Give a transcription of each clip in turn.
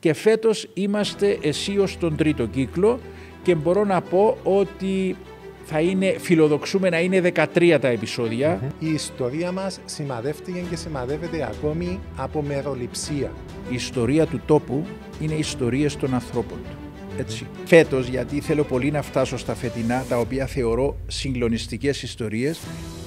και φέτος είμαστε αισίως στον τρίτο κύκλο και μπορώ να πω ότι θα είναι, φιλοδοξούμε να είναι 13 τα επεισόδια. Η ιστορία μας σημαδεύτηκε και σημαδεύεται ακόμη από μεροληψία. Η ιστορία του τόπου είναι ιστορίες των ανθρώπων του. Έτσι. Φέτος, γιατί θέλω πολύ να φτάσω στα φετινά, τα οποία θεωρώ συγκλονιστικές ιστορίες,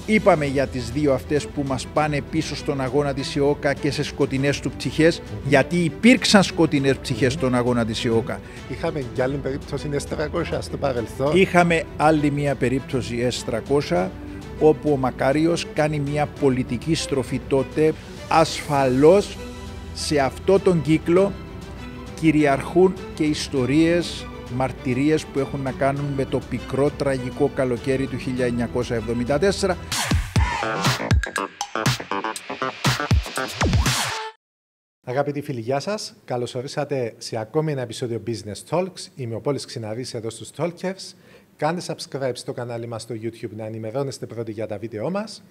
Είπαμε για τις δύο αυτές που μας πάνε πίσω στον αγώνα της ΙΟΚΑ και σε σκοτεινές του ψυχές, γιατί υπήρξαν σκοτεινές ψυχές στον αγώνα της ΙΟΚΑ. Είχαμε και άλλη περίπτωση S300 στο παρελθόν. Είχαμε άλλη μια περίπτωση S300, όπου ο Μακάριος κάνει μια πολιτική στροφή τότε, ασφαλώς σε αυτό τον κύκλο κυριαρχούν και ιστορίες μαρτυρίες που έχουν να κάνουν με το πικρό τραγικό καλοκαίρι του 1974. Αγαπητοί φίλοι, γεια σας. Καλώς ορίσατε σε ακόμη ένα επεισόδιο Business Talks. Είμαι ο Πόλης Ξηναρίς εδώ στους Talkers. Κάντε subscribe στο κανάλι μας στο YouTube να ενημερώνεστε πρώτοι για τα βίντεό μας.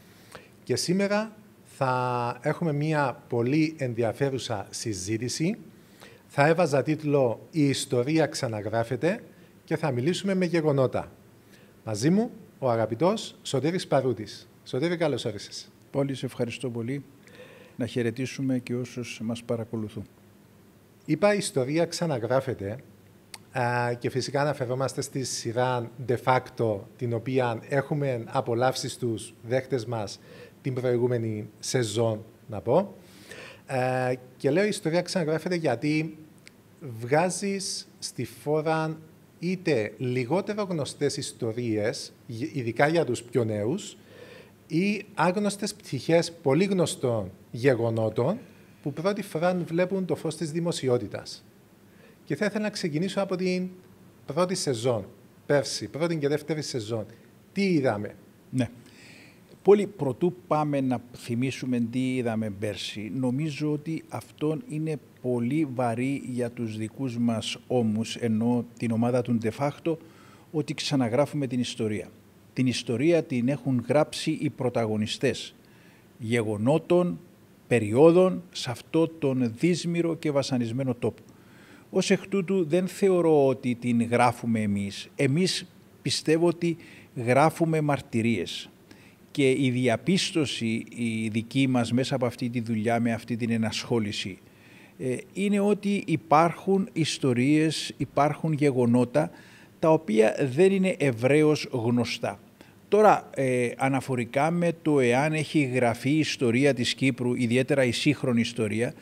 Και σήμερα θα έχουμε μια πολύ ενδιαφέρουσα συζήτηση θα έβαζα τίτλο «Η ιστορία ξαναγράφεται» και θα μιλήσουμε με γεγονότα. Μαζί μου, ο αγαπητός Σωτήρης Παρούτης. Σωτήρη, καλώς όρισες. Πολύ σε ευχαριστώ πολύ. Να χαιρετήσουμε και όσους μας παρακολουθούν. Είπα «Η ιστορία ξαναγράφεται» και φυσικά αναφερόμαστε στη σειρά de facto την οποία έχουμε απολαύσει στους δέχτες μας την προηγούμενη σεζόν, να πω. Ε, και λέω η ιστορία ξαναγράφεται γιατί βγάζεις στη φόρα είτε λιγότερο γνωστές ιστορίες, ειδικά για τους πιο νέους, ή άγνωστες πτυχές πολύ γνωστών γεγονότων που πρώτη φορά βλέπουν το φως της δημοσιότητας. Και θα ήθελα να ξεκινήσω από την πρώτη σεζόν, πέρσι, πρώτη και δεύτερη σεζόν. Τι είδαμε. Ναι. Πολύ πρωτού πάμε να θυμίσουμε τι είδαμε πέρσι. Νομίζω ότι αυτό είναι πολύ βαρύ για τους δικούς μας όμους, ενώ την ομάδα του de ότι ξαναγράφουμε την ιστορία. Την ιστορία την έχουν γράψει οι πρωταγωνιστές γεγονότων, περιόδων σε αυτό τον δύσμηρο και βασανισμένο τόπο. Ως εκ τούτου δεν θεωρώ ότι την γράφουμε εμείς. Εμείς πιστεύω ότι γράφουμε μαρτυρίες και η διαπίστωση η δική μας μέσα από αυτή τη δουλειά, με αυτή την ενασχόληση, ε, είναι ότι υπάρχουν ιστορίες, υπάρχουν γεγονότα τα οποία δεν είναι ευρέως γνωστά. Τώρα, ε, αναφορικά με το εάν έχει γραφεί η ιστορία της Κύπρου, ιδιαίτερα η σύγχρονη ιστορία,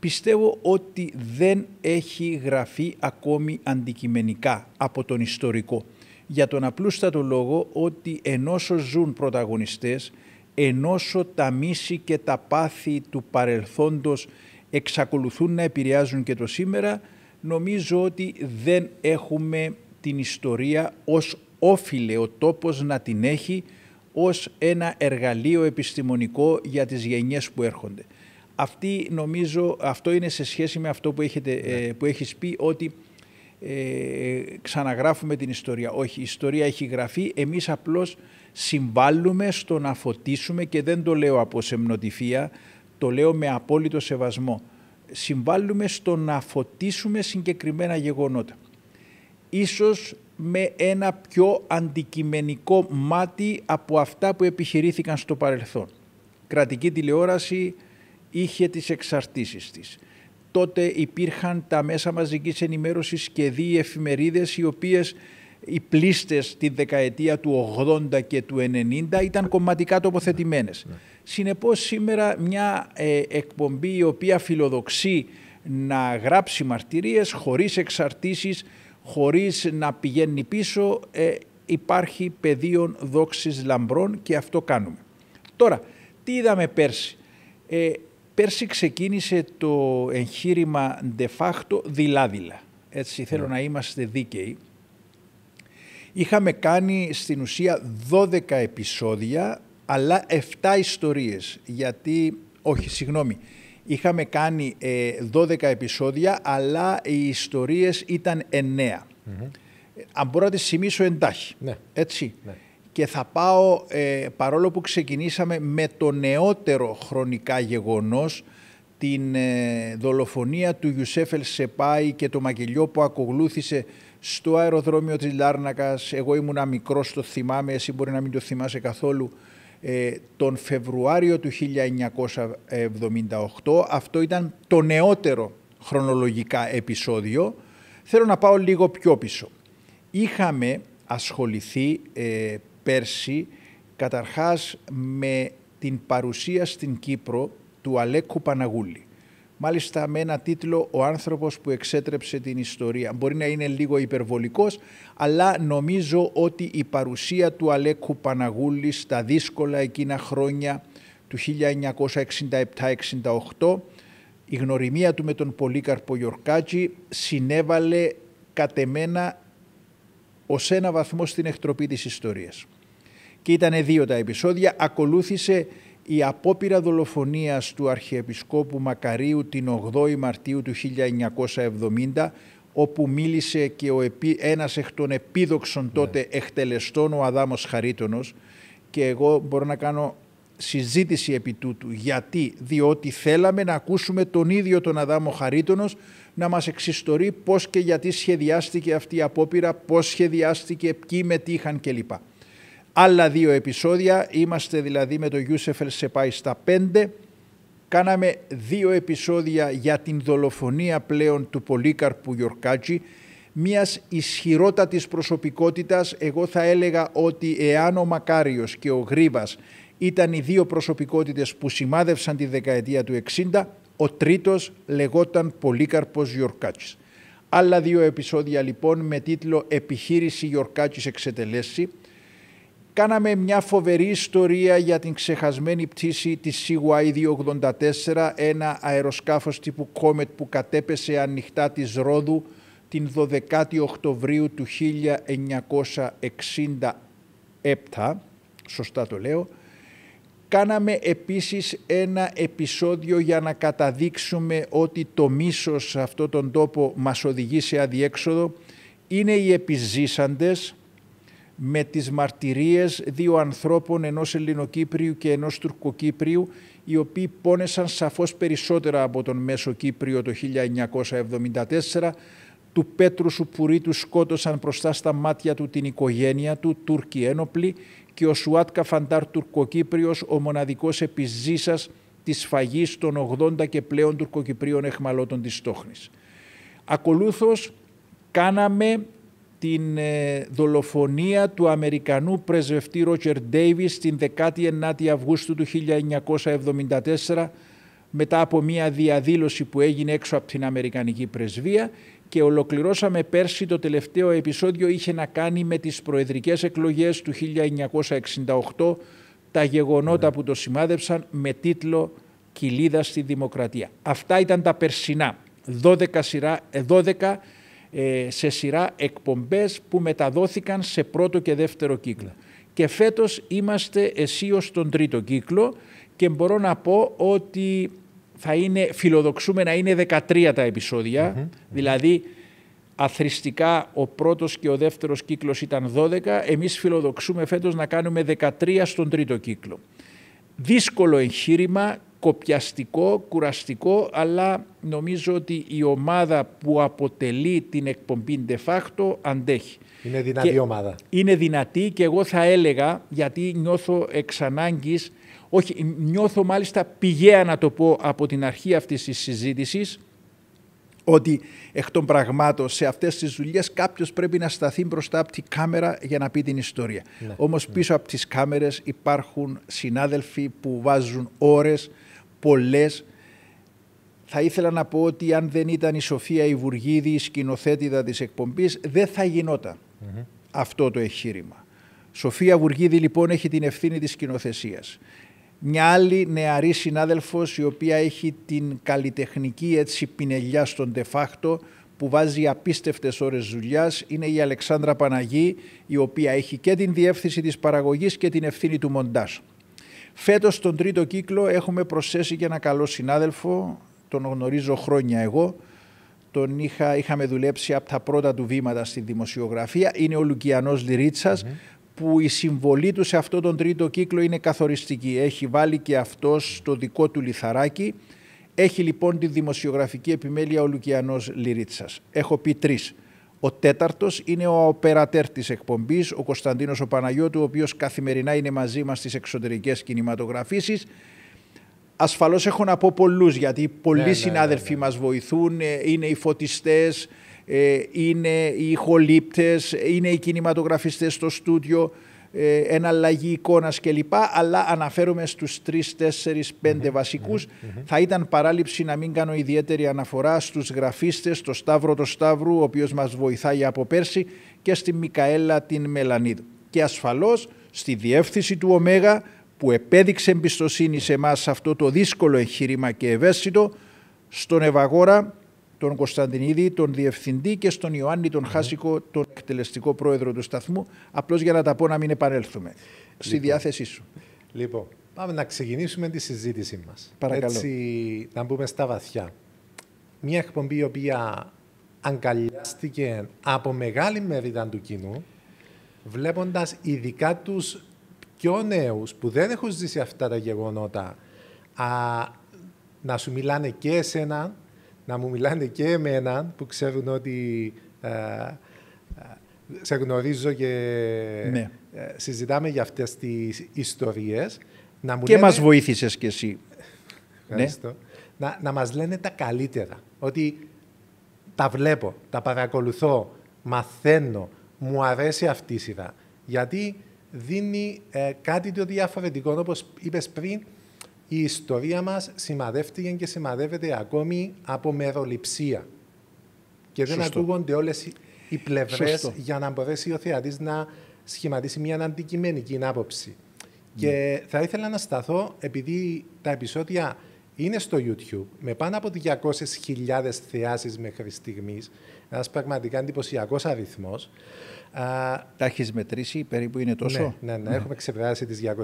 πιστεύω ότι δεν έχει γραφεί ακόμη αντικειμενικά από τον ιστορικό για τον απλούστατο λόγο ότι ενώσο ζουν πρωταγωνιστές, ενώσο τα μίση και τα πάθη του παρελθόντος εξακολουθούν να επηρεάζουν και το σήμερα, νομίζω ότι δεν έχουμε την ιστορία ως όφιλε ο τόπος να την έχει ως ένα εργαλείο επιστημονικό για τις γενιές που έρχονται. Αυτή νομίζω, αυτό είναι σε σχέση με αυτό που, έχετε, ναι. ε, που έχεις πει ότι ε, ξαναγράφουμε την ιστορία. Όχι, η ιστορία έχει γραφεί, εμείς απλώς συμβάλλουμε στο να φωτίσουμε και δεν το λέω από σεμνοτυφία, το λέω με απόλυτο σεβασμό. Συμβάλλουμε στο να φωτίσουμε συγκεκριμένα γεγονότα. Ίσως με ένα πιο αντικειμενικό μάτι από αυτά που επιχειρήθηκαν στο παρελθόν. Κρατική τηλεόραση είχε τις εξαρτήσεις της τότε υπήρχαν τα μέσα μαζικής ενημέρωσης και δύο εφημερίδες οι οποίες οι πλήστες τη δεκαετία του 80 και του 90 ήταν κομματικά τοποθετημένες. Ναι. ναι. Συνεπώς σήμερα μια ε, εκπομπή η οποία φιλοδοξεί να γράψει μαρτυρίες χωρίς εξαρτήσεις, χωρίς να πηγαίνει πίσω, ε, υπάρχει πεδίο δόξης λαμπρών και αυτό κάνουμε. Τώρα, τι είδαμε πέρσι. Ε, Πέρσι ξεκίνησε το εγχείρημα de facto δειλά-δειλά. Έτσι ναι. θέλω να είμαστε δίκαιοι. Είχαμε κάνει στην ουσία 12 επεισόδια, αλλά 7 ιστορίες. Γιατί, όχι, συγγνώμη, είχαμε κάνει 12 ε, επεισόδια, αλλά οι ιστορίες ήταν 9. Mm-hmm. Αν μπορώ να τις σημίσω εντάχει, ναι. έτσι. Ναι και θα πάω, ε, παρόλο που ξεκινήσαμε με το νεότερο χρονικά γεγονός, την ε, δολοφονία του Γιουσέφελ Σεπάη και το μαγελιό που ακολούθησε στο αεροδρόμιο της Λάρνακας, εγώ ήμουνα μικρός, το θυμάμαι, εσύ μπορεί να μην το θυμάσαι καθόλου, ε, τον Φεβρουάριο του 1978. Αυτό ήταν το νεότερο χρονολογικά επεισόδιο. Θέλω να πάω λίγο πιο πίσω. Είχαμε ασχοληθεί ε, πέρσι, καταρχάς με την παρουσία στην Κύπρο του Αλέκου Παναγούλη. Μάλιστα με ένα τίτλο «Ο άνθρωπος που εξέτρεψε την ιστορία». Μπορεί να είναι λίγο υπερβολικός, αλλά νομίζω ότι η παρουσία του Αλέκου Παναγούλη στα δύσκολα εκείνα χρόνια του 1967-68, η γνωριμία του με τον Πολύκαρπο Γιορκάτζη συνέβαλε κατεμένα ως ένα βαθμό στην εκτροπή της ιστορίας και ήταν δύο τα επεισόδια. Ακολούθησε η απόπειρα δολοφονίας του Αρχιεπισκόπου Μακαρίου την 8η Μαρτίου του 1970 όπου μίλησε και ο επί... ένας εκ των επίδοξων ναι. τότε εκτελεστών, ο Αδάμος Χαρίτονος και εγώ μπορώ να κάνω συζήτηση επί τούτου. Γιατί, διότι θέλαμε να ακούσουμε τον ίδιο τον Αδάμο Χαρίτονος να μας εξιστορεί πώς και γιατί σχεδιάστηκε αυτή η απόπειρα, πώς σχεδιάστηκε, ποιοι μετήχαν κλπ. Άλλα δύο επεισόδια, είμαστε δηλαδή με το Γιούσεφελ πάει στα πέντε. Κάναμε δύο επεισόδια για την δολοφονία πλέον του Πολύκαρπου Γιορκάτζη, μιας ισχυρότατης προσωπικότητας. Εγώ θα έλεγα ότι εάν ο Μακάριος και ο Γρίβας ήταν οι δύο προσωπικότητες που σημάδευσαν τη δεκαετία του 60, ο τρίτος λεγόταν Πολύκαρπος Γιορκάτσης. Άλλα δύο επεισόδια λοιπόν με τίτλο «Επιχείρηση Γιορκάτσης εξετελέσει» Κάναμε μια φοβερή ιστορία για την ξεχασμένη πτήση της CY-284, ένα αεροσκάφος τύπου Comet που κατέπεσε ανοιχτά της Ρόδου την 12η Οκτωβρίου του 1967, σωστά το λέω. Κάναμε επίσης ένα επεισόδιο για να καταδείξουμε ότι το μίσος σε αυτόν τον τόπο μας οδηγεί σε αδιέξοδο. Είναι οι επιζήσαντες, με τις μαρτυρίες δύο ανθρώπων, ενός Ελληνοκύπριου και ενός Τουρκοκύπριου, οι οποίοι πόνεσαν σαφώς περισσότερα από τον Μέσο Κύπριο το 1974, του Πέτρου Σουπουρίτου σκότωσαν μπροστά στα μάτια του την οικογένεια του, Τούρκοι ένοπλοι, και ο Σουάτ Καφαντάρ Τουρκοκύπριος, ο μοναδικός επιζήσας της σφαγής των 80 και πλέον Τουρκοκυπρίων εχμαλώτων της Στόχνης. Ακολούθως, κάναμε την ε, δολοφονία του Αμερικανού πρεσβευτή Ρότζερ Ντέιβις την 19η Αυγούστου του 1974 μετά από μια διαδήλωση που έγινε έξω από την Αμερικανική Πρεσβεία και ολοκληρώσαμε πέρσι το τελευταίο επεισόδιο είχε να κάνει με τις προεδρικές εκλογές του 1968 τα γεγονότα που το σημάδεψαν με τίτλο «Κοιλίδα στη Δημοκρατία». Αυτά ήταν τα περσινά, 12, σειρά, 12 ε, ε, σε σειρά εκπομπές που μεταδόθηκαν σε πρώτο και δεύτερο κύκλο. Και φέτος είμαστε αισίως στον τρίτο κύκλο και μπορώ να πω ότι θα είναι, φιλοδοξούμε να είναι 13 τα επεισόδια, δηλαδή αθρηστικά ο πρώτος και ο δεύτερος κύκλος ήταν 12, εμείς φιλοδοξούμε φέτος να κάνουμε 13 στον τρίτο κύκλο. Δύσκολο εγχείρημα, κοπιαστικό, κουραστικό, αλλά νομίζω ότι η ομάδα που αποτελεί την εκπομπή de facto αντέχει. Είναι δυνατή και ομάδα. Είναι δυνατή και εγώ θα έλεγα, γιατί νιώθω εξ όχι, νιώθω μάλιστα πηγαία να το πω από την αρχή αυτής της συζήτησης, ότι εκ των πραγμάτων σε αυτές τις δουλειές κάποιος πρέπει να σταθεί μπροστά από τη κάμερα για να πει την ιστορία. Ναι, Όμως ναι. πίσω από τις κάμερες υπάρχουν συνάδελφοι που βάζουν ώρες, πολλές. Θα ήθελα να πω ότι αν δεν ήταν η Σοφία Ιβουργίδη, η σκηνοθέτηδα της εκπομπής, δεν θα γινόταν mm-hmm. αυτό το εγχείρημα. Σοφία Βουργίδη λοιπόν έχει την ευθύνη της σκηνοθεσίας. Μια άλλη νεαρή συνάδελφος η οποία έχει την καλλιτεχνική έτσι πινελιά στον de που βάζει απίστευτες ώρες δουλειάς είναι η Αλεξάνδρα Παναγή η οποία έχει και την διεύθυνση της παραγωγής και την ευθύνη του μοντάσου. Φέτος στον τρίτο κύκλο έχουμε προσθέσει και ένα καλό συνάδελφο, τον γνωρίζω χρόνια εγώ, τον είχα, είχαμε δουλέψει από τα πρώτα του βήματα στη δημοσιογραφία, είναι ο Λουκιανός Λυρίτσας, που η συμβολή του σε αυτό τον τρίτο κύκλο είναι καθοριστική. Έχει βάλει και αυτός το δικό του λιθαράκι. Έχει λοιπόν τη δημοσιογραφική επιμέλεια ο Λουκιανός Λυρίτσας. Έχω πει τρεις. Ο τέταρτος είναι ο οπερατέρ της εκπομπής, ο Κωνσταντίνος ο Παναγιώτου, ο οποίος καθημερινά είναι μαζί μας στις εξωτερικές κινηματογραφήσει. Ασφαλώς έχω να πω πολλούς, γιατί πολλοί ναι, ναι συνάδελφοι ναι, ναι. μας βοηθούν. Ε, είναι οι φωτιστές, ε, είναι οι ηχολήπτες, είναι οι κινηματογραφιστές στο στούντιο. Ε, ένα εναλλαγή εικόνας κλπ. Αλλά αναφέρομαι στους τρεις, τέσσερις, πέντε βασικού. Θα ήταν παράληψη να μην κάνω ιδιαίτερη αναφορά στους γραφίστες, στο Σταύρο το Σταύρου, ο οποίος μας βοηθάει από πέρσι, και στη Μικαέλα την Μελανίδου. Και ασφαλώς στη διεύθυνση του Ωμέγα που επέδειξε εμπιστοσύνη σε εμάς αυτό το δύσκολο εγχείρημα και ευαίσθητο, στον Ευαγόρα τον Κωνσταντινίδη, τον Διευθυντή και στον Ιωάννη τον ναι. Χάσικο, τον εκτελεστικό πρόεδρο του σταθμού, απλώς για να τα πω να μην επανέλθουμε. Στη λοιπόν. διάθεσή σου. Λοιπόν, πάμε να ξεκινήσουμε τη συζήτησή μας. Παρακαλώ. Έτσι, να μπούμε στα βαθιά. Μια εκπομπή η οποία αγκαλιάστηκε από μεγάλη μερίδα του κοινού, βλέποντας ειδικά τους πιο νέους που δεν έχουν ζήσει αυτά τα γεγονότα. Α, να σου μιλάνε και εσένα να μου μιλάνε και εμένα που ξέρουν ότι ε, ε, σε γνωρίζω και ναι. ε, συζητάμε για αυτές τις ιστορίες. Να μου και λένε... μας βοήθησες κι εσύ. Ναι. Να, να μας λένε τα καλύτερα. Ότι τα βλέπω, τα παρακολουθώ, μαθαίνω, μου αρέσει αυτή η σειρά. Γιατί δίνει κάτι το διαφορετικό, όπως είπες πριν, η ιστορία μας σημαδεύτηκε και σημαδεύεται ακόμη από μεροληψία. Και δεν ακούγονται όλες οι πλευρές για να μπορέσει ο θεατής να σχηματίσει μια αντικειμενική άποψη. Και ναι. θα ήθελα να σταθώ, επειδή τα επεισόδια είναι στο YouTube με πάνω από 200.000 θεάσεις μέχρι στιγμής. Ένας πραγματικά εντυπωσιακός αριθμός. Τα έχεις μετρήσει, περίπου είναι τόσο. Ναι, ναι, ναι, ναι. έχουμε ξεπεράσει τις 200.000.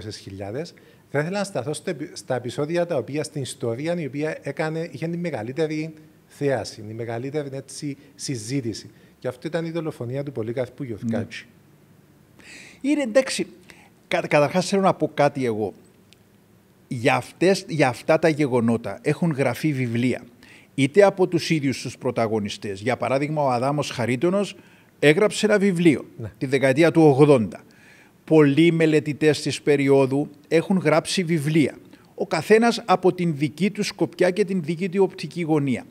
Θα ήθελα να σταθώ στα επεισόδια τα οποία στην ιστορία η οποία έκανε, είχε τη μεγαλύτερη θέαση, τη μεγαλύτερη έτσι, συζήτηση. Και αυτή ήταν η δολοφονία του Πολύκαθπου Γιωθκάτσι. Ναι. Είναι εντάξει. Καταρχάς θέλω να πω κάτι εγώ για, αυτές, για αυτά τα γεγονότα έχουν γραφεί βιβλία, είτε από τους ίδιους τους πρωταγωνιστές. Για παράδειγμα, ο Αδάμος Χαρίτονος έγραψε ένα βιβλίο ναι. τη δεκαετία του 80. Πολλοί μελετητές της περίοδου έχουν γράψει βιβλία. Ο καθένας από την δική του σκοπιά και την δική του οπτική γωνία.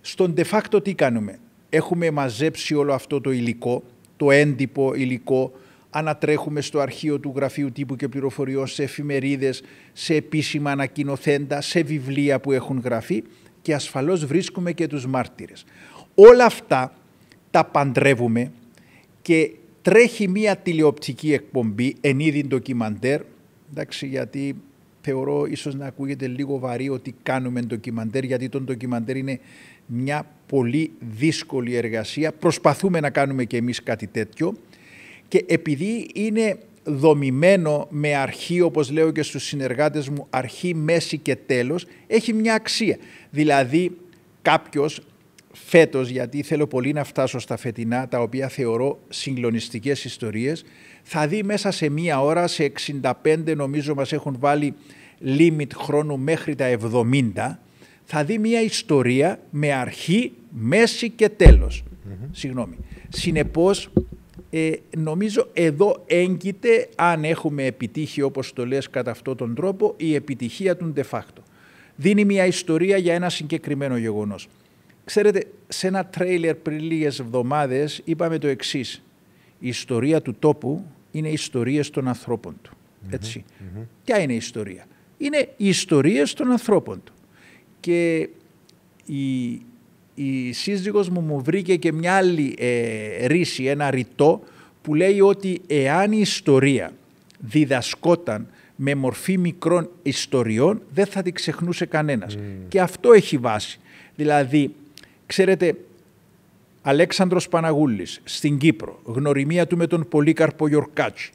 Στον de facto τι κάνουμε. Έχουμε μαζέψει όλο αυτό το υλικό, το έντυπο υλικό, ανατρέχουμε στο αρχείο του Γραφείου Τύπου και Πληροφοριών, σε εφημερίδες, σε επίσημα ανακοινοθέντα, σε βιβλία που έχουν γραφεί και ασφαλώς βρίσκουμε και τους μάρτυρες. Όλα αυτά τα παντρεύουμε και τρέχει μία τηλεοπτική εκπομπή, εν είδη ντοκιμαντέρ, εντάξει, γιατί θεωρώ ίσως να ακούγεται λίγο βαρύ ότι κάνουμε ντοκιμαντέρ, γιατί το ντοκιμαντέρ είναι μια πολύ δύσκολη εργασία. Προσπαθούμε να κάνουμε και εμείς κάτι τέτοιο και επειδή είναι δομημένο με αρχή, όπως λέω και στους συνεργάτες μου, αρχή, μέση και τέλος, έχει μια αξία. Δηλαδή κάποιος φέτος, γιατί θέλω πολύ να φτάσω στα φετινά, τα οποία θεωρώ συγκλονιστικές ιστορίες, θα δει μέσα σε μία ώρα, σε 65 νομίζω μας έχουν βάλει limit χρόνου μέχρι τα 70, θα δει μία ιστορία με αρχή, μέση και τέλος. Mm Συγγνώμη. Συνεπώς, ε, νομίζω εδώ έγκυται αν έχουμε επιτύχει όπως το λες κατά αυτόν τον τρόπο η επιτυχία του de facto. Δίνει μια ιστορία για ένα συγκεκριμένο γεγονός. Ξέρετε, σε ένα τρέιλερ πριν λίγες εβδομάδες είπαμε το εξής. Η ιστορία του τόπου είναι ιστορίες των ανθρώπων του. ετσι mm -hmm. Ποια είναι η ιστορία. Είναι ιστορίες των ανθρώπων του. Και η, η σύζυγος μου μου βρήκε και μια άλλη ε, ρίση, ένα ρητό που λέει ότι εάν η ιστορία διδασκόταν με μορφή μικρών ιστοριών δεν θα την ξεχνούσε κανένας. Mm. Και αυτό έχει βάση. Δηλαδή, ξέρετε, Αλέξανδρος Παναγούλης στην Κύπρο, γνωριμία του με τον Πολύκαρπο Γιορκάτσι,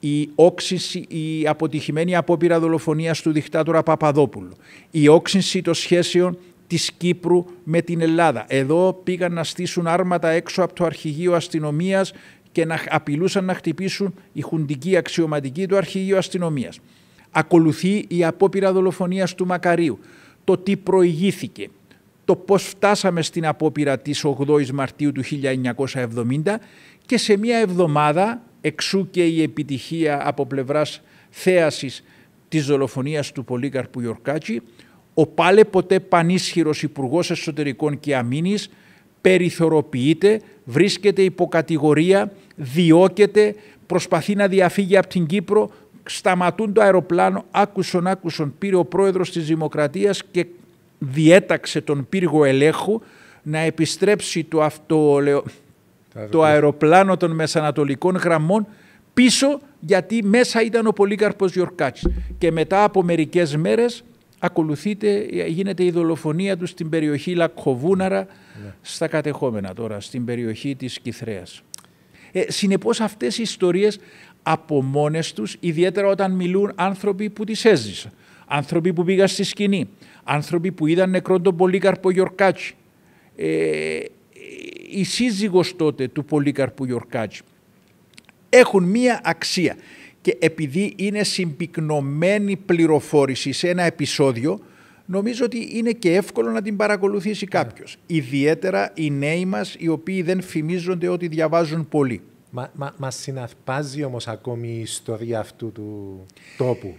η, όξυνση, η αποτυχημένη απόπειρα δολοφονίας του δικτάτορα Παπαδόπουλου, η όξυνση των σχέσεων της Κύπρου με την Ελλάδα. Εδώ πήγαν να στήσουν άρματα έξω από το αρχηγείο αστυνομίας και να απειλούσαν να χτυπήσουν η χουντική αξιωματική του αρχηγείου αστυνομίας. Ακολουθεί η απόπειρα δολοφονίας του Μακαρίου. Το τι προηγήθηκε, το πώς φτάσαμε στην απόπειρα της 8ης Μαρτίου του 1970 και σε μία εβδομάδα, εξού και η επιτυχία από πλευράς θέασης της δολοφονίας του Πολύκαρπου Ιορκάτζη, ο πάλε ποτέ πανίσχυρος υπουργός Εσωτερικών και Αμήνης περιθωροποιείται, βρίσκεται υποκατηγορία, διώκεται, προσπαθεί να διαφύγει από την Κύπρο, σταματούν το αεροπλάνο, άκουσον άκουσον, πήρε ο πρόεδρος της Δημοκρατίας και διέταξε τον πύργο ελέγχου να επιστρέψει το, αυτό, το αεροπλάνο των μεσανατολικών γραμμών πίσω γιατί μέσα ήταν ο Πολύκαρπος Γιορκάκης. Και μετά από μερικές μέρες ακολουθείται, γίνεται η δολοφονία τους στην περιοχή Λακκοβούναρα ναι. στα κατεχόμενα τώρα, στην περιοχή της Κυθρέας. Ε, συνεπώς αυτές οι ιστορίες από μόνες τους, ιδιαίτερα όταν μιλούν άνθρωποι που τις έζησαν, άνθρωποι που πήγαν στη σκηνή, άνθρωποι που είδαν νεκρόν τον Πολύκαρπο Γιορκάτσι, ε, η σύζυγος τότε του Πολύκαρπου Γιορκάτσι, έχουν μία αξία και επειδή είναι συμπυκνωμένη πληροφόρηση σε ένα επεισόδιο, νομίζω ότι είναι και εύκολο να την παρακολουθήσει ναι. κάποιος. Ιδιαίτερα οι νέοι μας, οι οποίοι δεν φημίζονται ότι διαβάζουν πολύ. Μα, μα, μας συναρπάζει όμως ακόμη η ιστορία αυτού του τόπου.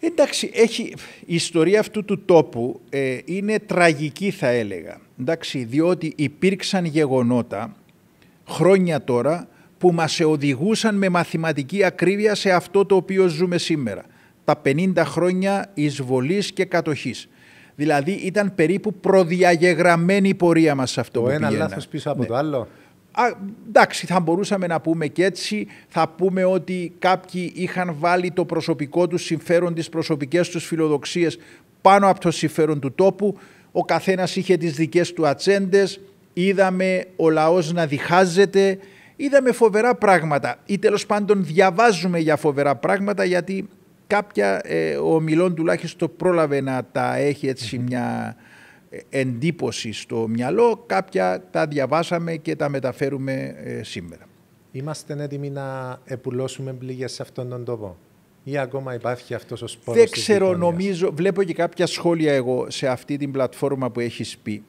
Εντάξει, έχει, η ιστορία αυτού του τόπου ε, είναι τραγική θα έλεγα. Εντάξει, διότι υπήρξαν γεγονότα χρόνια τώρα που μας οδηγούσαν με μαθηματική ακρίβεια σε αυτό το οποίο ζούμε σήμερα. Τα 50 χρόνια εισβολής και κατοχής. Δηλαδή ήταν περίπου προδιαγεγραμμένη η πορεία μας σε αυτό το που ένα λάθος πίσω από ναι. το άλλο. Α, εντάξει, θα μπορούσαμε να πούμε και έτσι. Θα πούμε ότι κάποιοι είχαν βάλει το προσωπικό τους συμφέρον, τις προσωπικές τους φιλοδοξίες πάνω από το συμφέρον του τόπου. Ο καθένας είχε τις δικές του ατζέντες. Είδαμε ο λαός να διχάζεται είδαμε φοβερά πράγματα ή τέλος πάντων διαβάζουμε για φοβερά πράγματα γιατί κάποια ε, ο Μιλόν τουλάχιστον πρόλαβε να τα έχει έτσι μια ε, εντύπωση στο μυαλό, κάποια τα διαβάσαμε και τα μεταφέρουμε ε, σήμερα. Είμαστε έτοιμοι να επουλώσουμε πληγές σε αυτόν τον τόπο. Ή ακόμα υπάρχει αυτός ο σπόρος Δεν ξέρω, νομίζω, βλέπω και κάποια σχόλια εγώ σε αυτή την πλατφόρμα που έχεις πει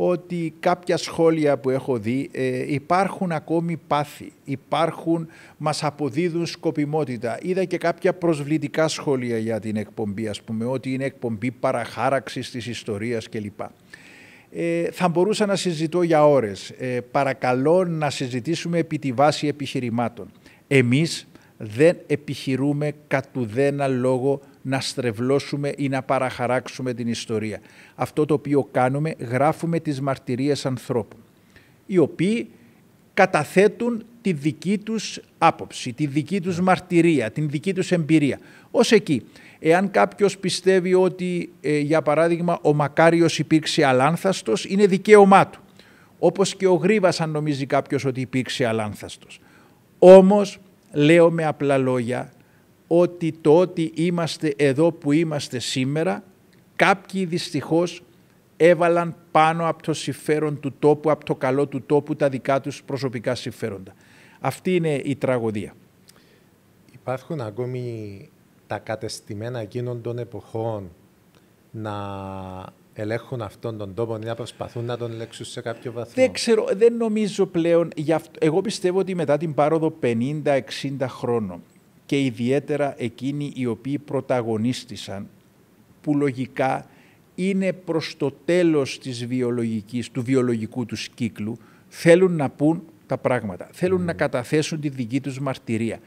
ότι κάποια σχόλια που έχω δει ε, υπάρχουν ακόμη πάθη, υπάρχουν, μας αποδίδουν σκοπιμότητα. Είδα και κάποια προσβλητικά σχόλια για την εκπομπή, ας πούμε, ότι είναι εκπομπή παραχάραξης της ιστορίας κλπ. Ε, θα μπορούσα να συζητώ για ώρες. Ε, παρακαλώ να συζητήσουμε επί τη βάση επιχειρημάτων. Εμείς δεν επιχειρούμε κατ' ουδένα λόγο να στρεβλώσουμε ή να παραχαράξουμε την ιστορία. Αυτό το οποίο κάνουμε, γράφουμε τις μαρτυρίες ανθρώπων, οι οποίοι καταθέτουν τη δική τους άποψη, τη δική τους ναι. μαρτυρία, την δική τους εμπειρία. Ως εκεί, εάν κάποιος πιστεύει ότι, ε, για παράδειγμα, ο Μακάριος υπήρξε αλάνθαστος, είναι δικαίωμά του. Όπως και ο Γρίβας, αν νομίζει κάποιος ότι υπήρξε αλάνθαστος. Όμως, λέω με απλά λόγια, ότι το ότι είμαστε εδώ που είμαστε σήμερα, κάποιοι δυστυχώς έβαλαν πάνω από το συμφέρον του τόπου, από το καλό του τόπου, τα δικά τους προσωπικά συμφέροντα. Αυτή είναι η τραγωδία. Υπάρχουν ακόμη τα κατεστημένα εκείνων των εποχών να ελέγχουν αυτόν τον τόπο ή να προσπαθούν να τον ελέγξουν σε κάποιο βαθμό. Δεν ξέρω, δεν νομίζω πλέον. Εγώ πιστεύω ότι μετά την πάροδο 50-60 χρόνων και ιδιαίτερα εκείνοι οι οποίοι πρωταγωνίστησαν, που λογικά είναι προς το τέλος της βιολογικής, του βιολογικού τους κύκλου, θέλουν να πούν τα πράγματα, θέλουν να καταθέσουν τη δική τους μαρτυρία.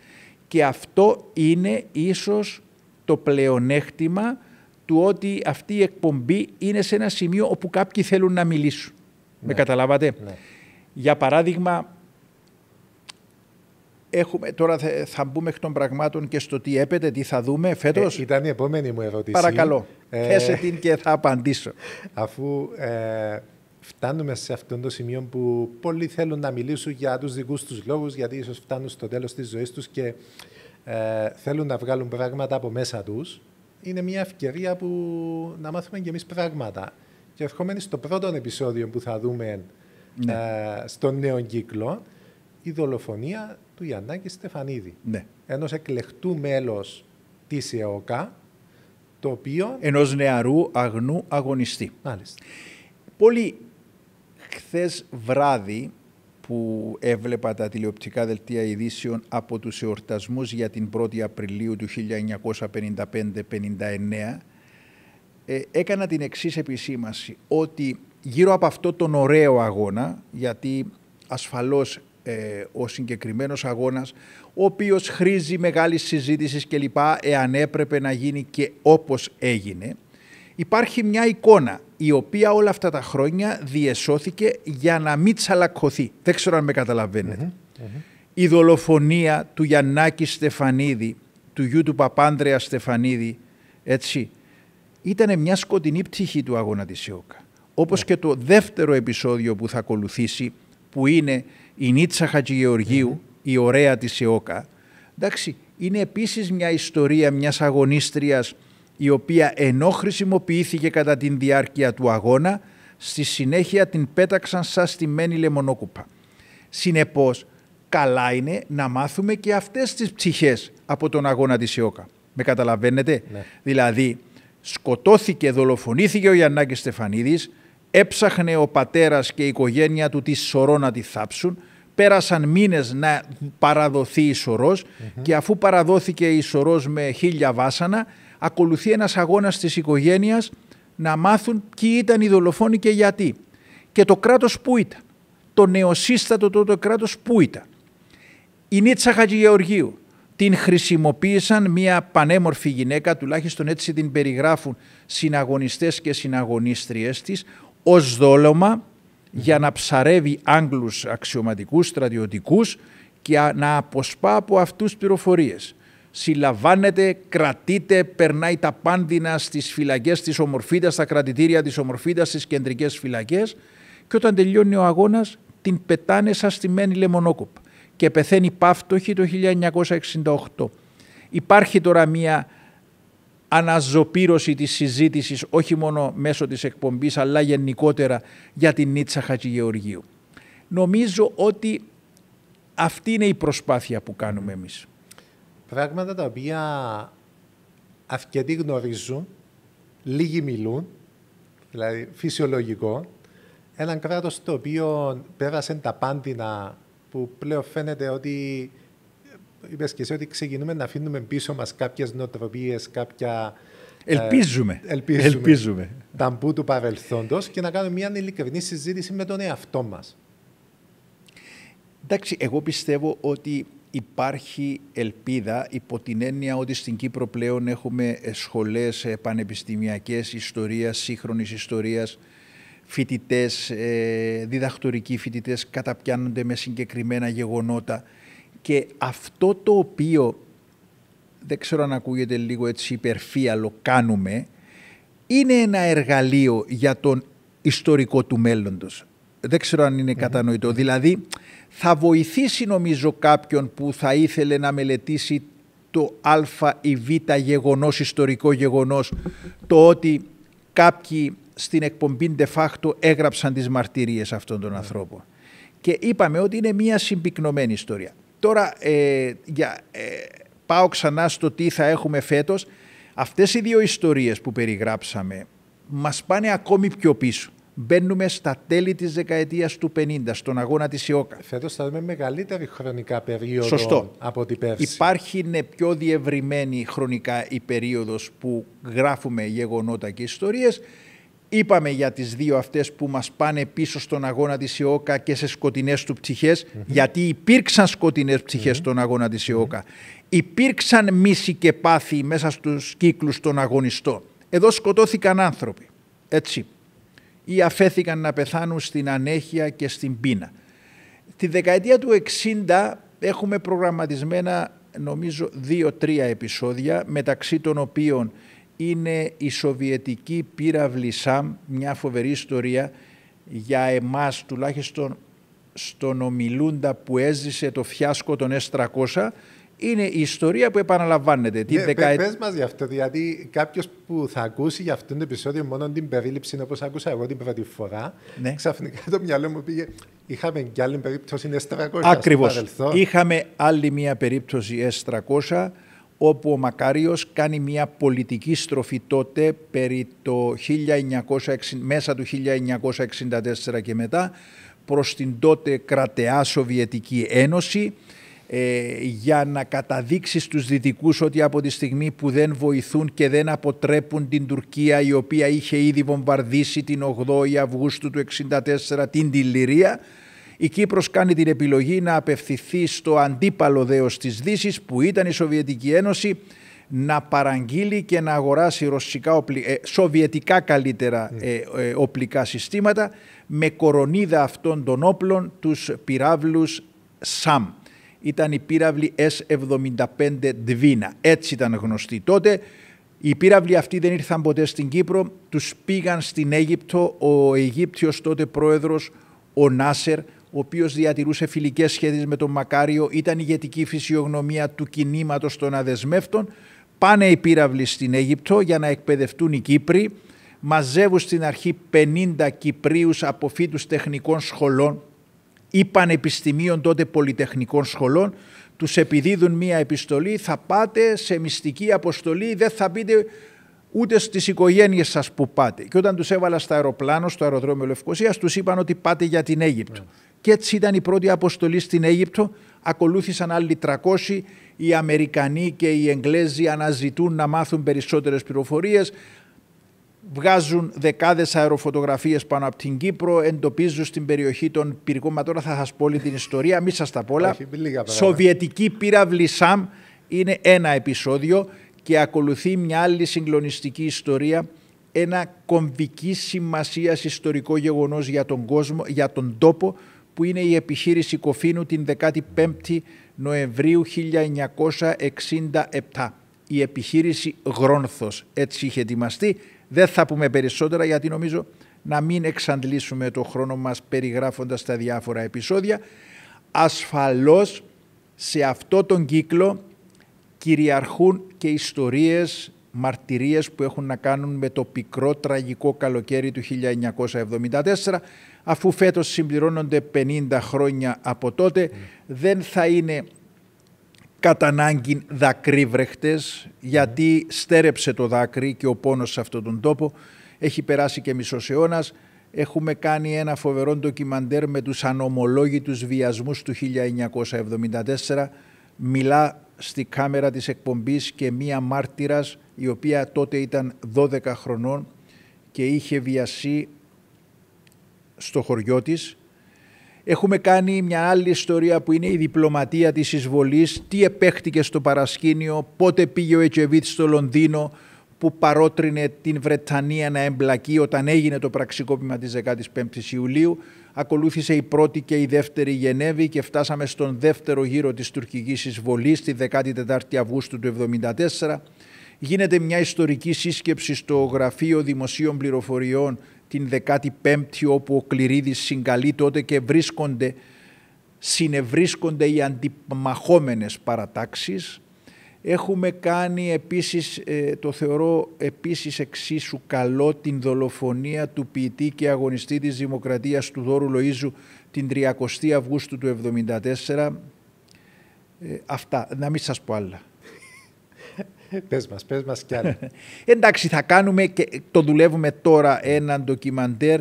Και αυτό είναι ίσως το πλεονέκτημα του ότι αυτή η εκπομπή είναι σε ένα σημείο όπου κάποιοι θέλουν να μιλήσουν. Ναι. Με καταλάβατε. Ναι. Για παράδειγμα, Έχουμε, τώρα θα μπούμε εκ των πραγμάτων και στο τι έπεται, τι θα δούμε φέτος. Ε, ήταν η επόμενη μου ερώτηση. Παρακαλώ. Ε, την και θα απαντήσω. Αφού ε, φτάνουμε σε αυτό το σημείο που πολλοί θέλουν να μιλήσουν για τους δικούς τους λόγους, γιατί ίσως φτάνουν στο τέλος της ζωής τους και ε, θέλουν να βγάλουν πράγματα από μέσα τους. Είναι μια ευκαιρία που να μάθουμε κι εμείς πράγματα. Και ερχόμενοι στο πρώτο επεισόδιο που θα δούμε ναι. Ε, στον νέο κύκλο, η δολοφονία του Γιαννάκη Στεφανίδη. Ναι. Ενός εκλεκτού μέλος της ΕΟΚΑ, το οποίο. Ενός νεαρού αγνού αγωνιστή. Μάλιστα. Πολύ χθες βράδυ που έβλεπα τα τηλεοπτικά δελτία ειδήσεων από τους εορτασμούς για την 1η Απριλίου του 1955-59, ε, έκανα την εξής επισήμαση, ότι γύρω από αυτό τον ωραίο αγώνα, γιατί ασφαλώς ε, ο συγκεκριμένος αγώνας, ο οποίος χρήζει μεγάλης συζήτησης κλπ. εάν έπρεπε να γίνει και όπως έγινε, υπάρχει μια εικόνα η οποία όλα αυτά τα χρόνια διεσώθηκε για να μην τσαλακωθεί. Δεν ξέρω αν με καταλαβαινετε Η δολοφονία του Γιαννάκη Στεφανίδη, του γιου του Παπάνδρεα Στεφανίδη, έτσι, ήταν μια σκοτεινή ψυχή του αγώνα της ΙΟΚΑ. Όπως ναι. και το δεύτερο επεισόδιο που θα ακολουθήσει, που είναι η Νίτσα Χατζηγεωργίου, η ωραία της ΕΟΚΑ, εντάξει, είναι επίσης μια ιστορία μιας αγωνίστριας η οποία ενώ χρησιμοποιήθηκε κατά την διάρκεια του αγώνα, στη συνέχεια την πέταξαν σαν στημένη λεμονόκουπα. Συνεπώς, καλά είναι να μάθουμε και αυτές τις ψυχές από τον αγώνα της ΕΟΚΑ. Με καταλαβαίνετε. Ναι. Δηλαδή, σκοτώθηκε, δολοφονήθηκε ο Γιαννάκης Στεφανίδης, Έψαχνε ο πατέρας και η οικογένεια του τη σωρό να τη θάψουν. Πέρασαν μήνες να παραδοθεί η σωρος και αφού παραδόθηκε η σωρός με χίλια βάσανα, ακολουθεί ένας αγώνας της οικογένειας να μάθουν ποιοι ήταν οι δολοφόνοι και γιατί. Και το κράτος που ήταν. Το νεοσύστατο τότε κράτος που ήταν. Η Νίτσα Χατζηγεωργίου την χρησιμοποίησαν μια πανέμορφη γυναίκα, τουλάχιστον έτσι την περιγράφουν συναγωνιστές και συναγωνίστριες της, ως δόλωμα για να ψαρεύει Άγγλους αξιωματικούς, στρατιωτικούς και να αποσπά από αυτούς πληροφορίες. Συλλαμβάνεται, κρατείται, περνάει τα πάνδυνα στις φυλακές της Ομορφίδας, στα κρατητήρια της Ομορφίδας, στις κεντρικές φυλακές και όταν τελειώνει ο αγώνας την πετάνε σαν μένη λεμονόκοπα και πεθαίνει πάυτοχη το 1968. Υπάρχει τώρα μία αναζωπήρωση της συζήτησης όχι μόνο μέσω της εκπομπής αλλά γενικότερα για την Νίτσα Χατζηγεωργίου. Νομίζω ότι αυτή είναι η προσπάθεια που κάνουμε εμείς. Πράγματα τα οποία αρκετοί γνωρίζουν, λίγοι μιλούν, δηλαδή φυσιολογικό. Έναν κράτος το οποίο πέρασε τα πάντινα που πλέον φαίνεται ότι είπες και εσύ ότι ξεκινούμε να αφήνουμε πίσω μας κάποιες νοοτροπίες, κάποια. Ε, ελπίζουμε. Ε, ελπίζουμε. ελπίζουμε. Ταμπού του παρελθόντος και να κάνουμε μια ειλικρινή συζήτηση με τον εαυτό μας. Εντάξει, εγώ πιστεύω ότι υπάρχει ελπίδα υπό την έννοια ότι στην Κύπρο πλέον έχουμε ε, σχολές ε, πανεπιστημιακές ιστορίας, σύγχρονης ιστορίας, φοιτητές, διδακτορικοί φοιτητές καταπιάνονται με συγκεκριμένα γεγονότα. Και αυτό το οποίο δεν ξέρω αν ακούγεται λίγο έτσι υπερφύαλο κάνουμε, είναι ένα εργαλείο για τον ιστορικό του μέλλοντος. Δεν ξέρω αν ειναι κατανοητό. Δηλαδή, θα βοηθήσει νομίζω κάποιον που θα ήθελε να μελετήσει το α ή β γεγονός, ιστορικό γεγονός, το ότι κάποιοι στην εκπομπή de facto έγραψαν τις μαρτυρίες αυτών των ναι. ανθρώπων. Και είπαμε ότι είναι μια συμπυκνωμένη ιστορία. Τώρα ε, για, ε, πάω ξανά στο τι θα έχουμε φέτος. Αυτές οι δύο ιστορίες που περιγράψαμε μας πάνε ακόμη πιο πίσω. Μπαίνουμε στα τέλη της δεκαετίας του 50, στον αγώνα της Ιόκα. Φέτος θα δούμε μεγαλύτερη χρονικά περίοδο Σωστό. από την πέρσι. Υπάρχει ναι, πιο διευρυμένη χρονικά η περίοδος που γράφουμε γεγονότα και ιστορίες Είπαμε για τις δύο αυτές που μας πάνε πίσω στον αγώνα της ΙΟΚΑ και σε σκοτεινές του ψυχές, γιατί υπηρξαν σκοτεινές ψυχές ψυχές στον αγώνα της ΙΟΚΑ. Υπήρξαν μίση και πάθη μέσα στους κύκλους των αγωνιστών. Εδώ σκοτώθηκαν άνθρωποι, έτσι, ή αφέθηκαν να πεθάνουν στην ανέχεια και στην πείνα. Τη δεκαετία του 60 έχουμε προγραμματισμένα νομίζω δύο-τρία επεισόδια, μεταξύ των οποίων είναι η Σοβιετική πύραυλη ΣΑΜ, μια φοβερή ιστορία για εμάς τουλάχιστον στον ομιλούντα που έζησε το φιάσκο των S300 είναι η ιστορία που επαναλαμβάνεται. ναι, Πες μας γι' αυτό, γιατί δηλαδή κάποιος που θα ακούσει για αυτό το επεισόδιο μόνο την περίληψη, όπως άκουσα εγώ την πρώτη φορά, ναι. ξαφνικά το μυαλό μου πήγε, είχαμε κι άλλη περίπτωση S300. Ακριβώς. Είχαμε άλλη μια περίπτωση S300, όπου ο Μακάριος κάνει μια πολιτική στροφή τότε περί το μέσα του 1964 και μετά προς την τότε κρατεά Σοβιετική Ένωση ε, για να καταδείξει στους δυτικούς ότι από τη στιγμή που δεν βοηθούν και δεν αποτρέπουν την Τουρκία η οποία είχε ήδη βομβαρδίσει την 8η Αυγούστου του 1964 την Τιλυρία η Κύπρος κάνει την επιλογή να απευθυνθεί στο αντίπαλο δέος της Δύσης που ήταν η Σοβιετική Ένωση να παραγγείλει και να αγοράσει ρωσικά, ε, σοβιετικά καλύτερα ναι. ε, ε, οπλικά συστήματα με κορονίδα αυτών των όπλων τους πυράβλους ΣΑΜ. Ήταν η πύραυλη S-75 Dvina. Έτσι ήταν γνωστή τότε. Οι πύραυλοι αυτοί δεν ήρθαν ποτέ στην Κύπρο, τους πήγαν στην Αίγυπτο ο Αιγύπτιος τότε πρόεδρος ο Νάσερ, ο οποίος διατηρούσε φιλικές σχέσεις με τον Μακάριο, ήταν η ηγετική φυσιογνωμία του κινήματος των αδεσμεύτων. Πάνε οι πύραυλοι στην Αίγυπτο για να εκπαιδευτούν οι Κύπροι. Μαζεύουν στην αρχή 50 Κυπρίους αποφύτους τεχνικών σχολών ή πανεπιστημίων τότε πολυτεχνικών σχολών. τους επιδίδουν μία επιστολή, θα πάτε σε μυστική αποστολή, δεν θα πείτε ούτε στις οικογένειες σας που πάτε. Και όταν τους έβαλα στα αεροπλάνο, στο αεροδρόμιο Λευκοσίας, τους είπαν ότι πάτε για την Αίγυπτο. Και έτσι ήταν η πρώτη αποστολή στην Αίγυπτο. Ακολούθησαν άλλοι 300. Οι Αμερικανοί και οι Εγγλέζοι αναζητούν να μάθουν περισσότερες πληροφορίες, Βγάζουν δεκάδες αεροφωτογραφίες πάνω από την Κύπρο, εντοπίζουν στην περιοχή των πυρικών. Μα τώρα θα σας πω όλη την ιστορία, μη σας τα πω όλα. Σοβιετική πύραυλη ΣΑΜ είναι ένα επεισόδιο και ακολουθεί μια άλλη συγκλονιστική ιστορία ένα κομβική σημασίας ιστορικό γεγονός για τον κόσμο, για τον τόπο που είναι η επιχείρηση Κοφίνου την 15η Νοεμβρίου 1967. Η επιχείρηση Γρόνθος έτσι είχε ετοιμαστεί. Δεν θα πούμε περισσότερα γιατί νομίζω να μην εξαντλήσουμε το χρόνο μας περιγράφοντας τα διάφορα επεισόδια. Ασφαλώς σε αυτό τον κύκλο κυριαρχούν και ιστορίες, μαρτυρίες που έχουν να κάνουν με το πικρό τραγικό καλοκαίρι του 1974 αφού φέτος συμπληρώνονται 50 χρόνια από τότε, δεν θα είναι κατά ανάγκη δακρύβρεχτες, γιατί στέρεψε το δάκρυ και ο πόνος σε αυτόν τον τόπο. Έχει περάσει και μισός αιώνας. Έχουμε κάνει ένα φοβερό ντοκιμαντέρ με τους ανομολόγητους βιασμούς του 1974. Μιλά στη κάμερα της εκπομπής και μία μάρτυρας, η οποία τότε ήταν 12 χρονών και είχε βιασεί στο χωριό της. Έχουμε κάνει μια άλλη ιστορία που είναι η διπλωματία της εισβολής, τι επέχτηκε στο παρασκήνιο, πότε πήγε ο Ετσεβίτ στο Λονδίνο, που παρότρινε την Βρετανία να εμπλακεί όταν έγινε το πραξικόπημα της 15ης Ιουλίου. Ακολούθησε η πρώτη και η δεύτερη Γενέβη και φτάσαμε στον δεύτερο γύρο της τουρκικής εισβολής τη 14η Αυγούστου του 1974. Γίνεται μια ιστορική σύσκεψη στο Γραφείο Δημοσίων Πληροφοριών την 15η όπου ο Κληρίδης συγκαλεί τότε και βρίσκονται, συνευρίσκονται οι αντιμαχόμενες παρατάξεις. Έχουμε κάνει επίσης, ε, το θεωρώ επίσης εξίσου καλό, την δολοφονία του ποιητή και αγωνιστή της Δημοκρατίας του Δόρου Λοΐζου την 30η Αυγούστου του 1974. Ε, αυτά, να μην σας πω άλλα. Πες μας, πες μας κι άλλα. Εντάξει, θα κάνουμε και το δουλεύουμε τώρα ένα ντοκιμαντέρ,